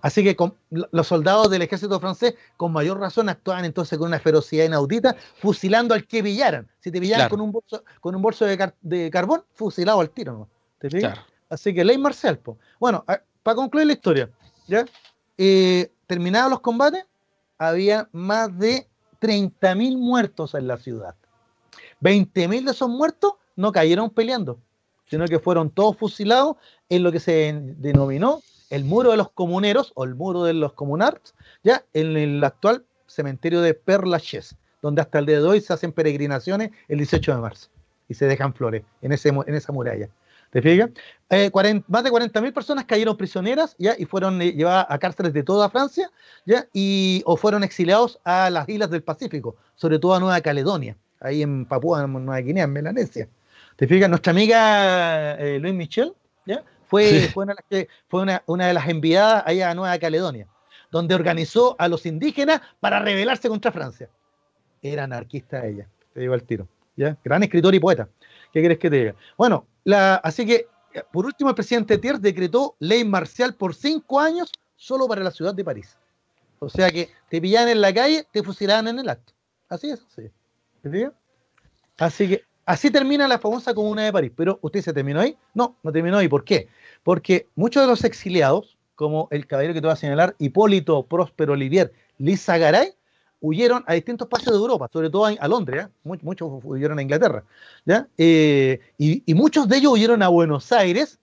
Así que con, los soldados del ejército francés, con mayor razón, actuaban entonces con una ferocidad inaudita, fusilando al que pillaran. Si te pillaran con un bolso, con un bolso de, carbón, fusilado al tiro, ¿no? ¿Te fijas? Así que Ley Marcel, bueno, para concluir la historia, ¿ya? Eh, terminados los combates, había más de 30.000 muertos en la ciudad. 20.000 de esos muertos no cayeron peleando, sino que fueron todos fusilados en lo que se denominó el muro de los comuneros o el muro de los comunards, ya en el actual cementerio de Perlaches, donde hasta el día de hoy se hacen peregrinaciones el 18 de marzo y se dejan flores en, ese, en esa muralla. ¿Te fijas? Eh, más de 40.000 personas cayeron prisioneras ¿ya? y fueron eh, llevadas a cárceles de toda Francia ¿ya? Y, o fueron exiliados a las islas del Pacífico, sobre todo a Nueva Caledonia, ahí en Papúa, Nueva Guinea, en Melanesia. ¿Te fijas? Nuestra amiga eh, Michel ¿ya? Fue, fue, una, de las enviadas allá a Nueva Caledonia, donde organizó a los indígenas para rebelarse contra Francia. Era anarquista ella, te digo al tiro. ¿ya? Gran escritor y poeta. ¿Qué crees que te diga? Bueno, la, así que, eh, por último, el presidente Thiers decretó ley marcial por cinco años solo para la ciudad de París. O sea que te pillan en la calle, te fusilaban en el acto. Así es. Así, así que así termina la famosa Comuna de París. Pero usted se terminó ahí. No, no terminó ahí. ¿Por qué? Porque muchos de los exiliados, como el caballero que te voy a señalar, Hipólito Próspero Olivier Garay huyeron a distintos países de Europa, sobre todo a, Londres, muchos huyeron a Inglaterra, eh, y, muchos de ellos huyeron a Buenos Aires,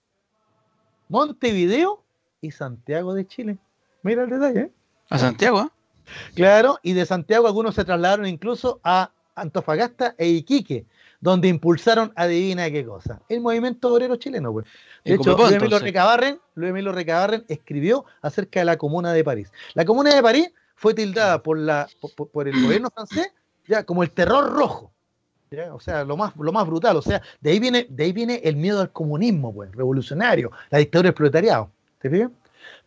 Montevideo y Santiago de Chile. Mira el detalle. ¿eh? ¿A Santiago? Claro, y de Santiago algunos se trasladaron incluso a Antofagasta e Iquique, donde impulsaron, adivina qué cosa, el movimiento obrero chileno. Pues. De hecho, Recabarren, Luis Emilio Recabarren escribió acerca de la Comuna de París. La Comuna de París fue tildada por, la, por, el gobierno francés ya como el terror rojo. O sea, lo más, lo más brutal. O sea, de ahí viene, de ahí viene el miedo al comunismo, pues, revolucionario, la dictadura proletariado.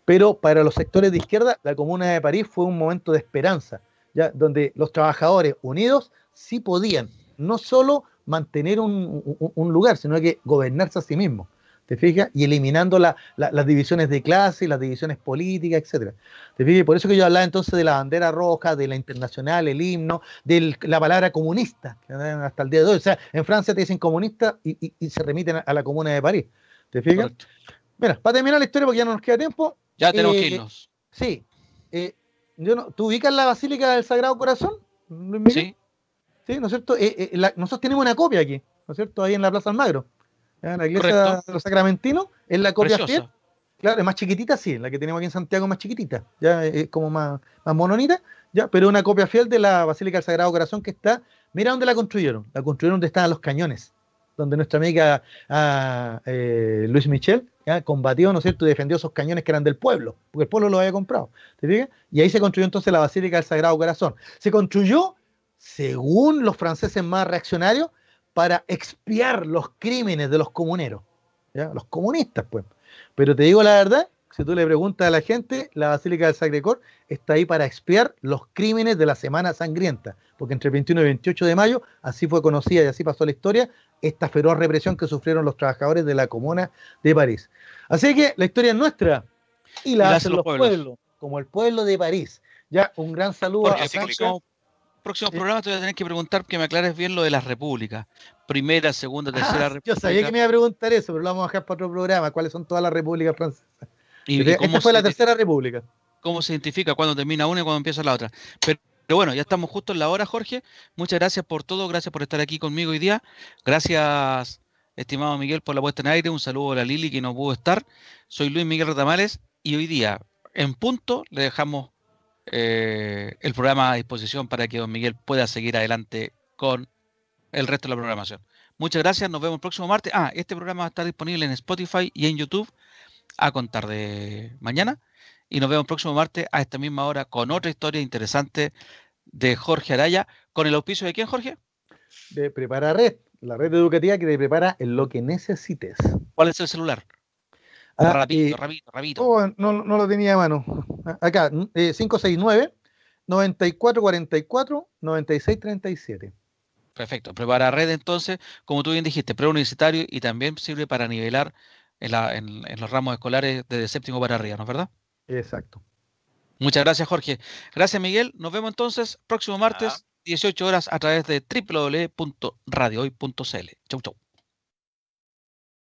Pero para los sectores de izquierda, la Comuna de París fue un momento de esperanza, ¿ya? donde los trabajadores unidos sí podían no solo mantener un, un lugar, sino que gobernarse a sí mismos. ¿Te fijas? Y eliminando las divisiones de clase, las divisiones políticas, etcétera. ¿Te fijas? por eso que yo hablaba entonces de la bandera roja, de la internacional, el himno, de la palabra comunista, eh, hasta el día de hoy. O sea, en Francia te dicen comunista y, se remiten a, la comuna de París. ¿Te fijas? Mira, para terminar la historia, porque ya no nos queda tiempo. Ya tenemos que eh, irnos. Sí. Eh, yo no, ¿Tú ubicas la Basílica del Sagrado Corazón? Sí. Sí, ¿no es cierto? nosotros tenemos una copia aquí, ¿no es cierto? Ahí en la Plaza Almagro. La iglesia de los sacramentinos es la copia fiel. Claro, es más chiquitita, sí, la que tenemos aquí en Santiago es más chiquitita, ya eh, es como más, más mononita, ya, pero una copia fiel de la Basílica del Sagrado Corazón que está, mira dónde la construyeron, la construyeron donde estaban los cañones, donde nuestra amiga ah, eh, Luis Michel combatió, ¿no es cierto?, y defendió esos cañones que eran del pueblo, porque el pueblo los había comprado, ¿te Y ahí se construyó entonces la Basílica del Sagrado Corazón. Se construyó, según los franceses más reaccionarios, para expiar los crímenes de los comuneros, los comunistas, pues. Pero te digo la verdad, si tú le preguntas a la gente, la Basílica del Sacre Cor está ahí para expiar los crímenes de la Semana Sangrienta, porque entre el 21 y el 28 de mayo, así fue conocida y así pasó la historia, esta feroz represión que sufrieron los trabajadores de la Comuna de París. Así que la historia es nuestra y la, hacen los pueblos. como el pueblo de París. Ya, un gran saludo a Sancho próximos programas te voy a tener que preguntar que me aclares bien lo de las repúblicas. Primera, segunda, ah, tercera república. Yo sabía que me iba a preguntar eso, pero lo vamos a dejar para otro programa. ¿Cuáles son todas las repúblicas francesas? Y, cómo fue la tercera república. ¿Cómo se identifica cuando termina una y cuando empieza la otra? Pero, bueno, ya estamos justo en la hora, Jorge. Muchas gracias por todo. Gracias por estar aquí conmigo hoy día. Gracias, estimado Miguel, por la puesta en aire. Un saludo a la Lili que no pudo estar. Soy Luis Miguel Ratamales y hoy día, en punto, le dejamos eh, el programa a disposición para que don Miguel pueda seguir adelante con el resto de la programación. Muchas gracias, nos vemos el próximo martes. Ah, este programa está disponible en Spotify y en YouTube a contar de mañana. Y nos vemos el próximo martes a esta misma hora con otra historia interesante de Jorge Araya. ¿Con el auspicio de quién, Jorge? De Prepara Red, la red educativa que te prepara en lo que necesites. ¿Cuál es el celular? Ah, rapito, eh, oh, no, lo tenía a mano. Acá, 569 9444 9637. Perfecto. Prepara red entonces, como tú bien dijiste, preuniversitario y también sirve para nivelar en, los ramos escolares desde séptimo para arriba, ¿no es verdad? Exacto. Muchas gracias, Jorge. Gracias, Miguel. Nos vemos entonces próximo martes, 18 ah. horas, a través de www.radiohoy.cl. Chau, chau.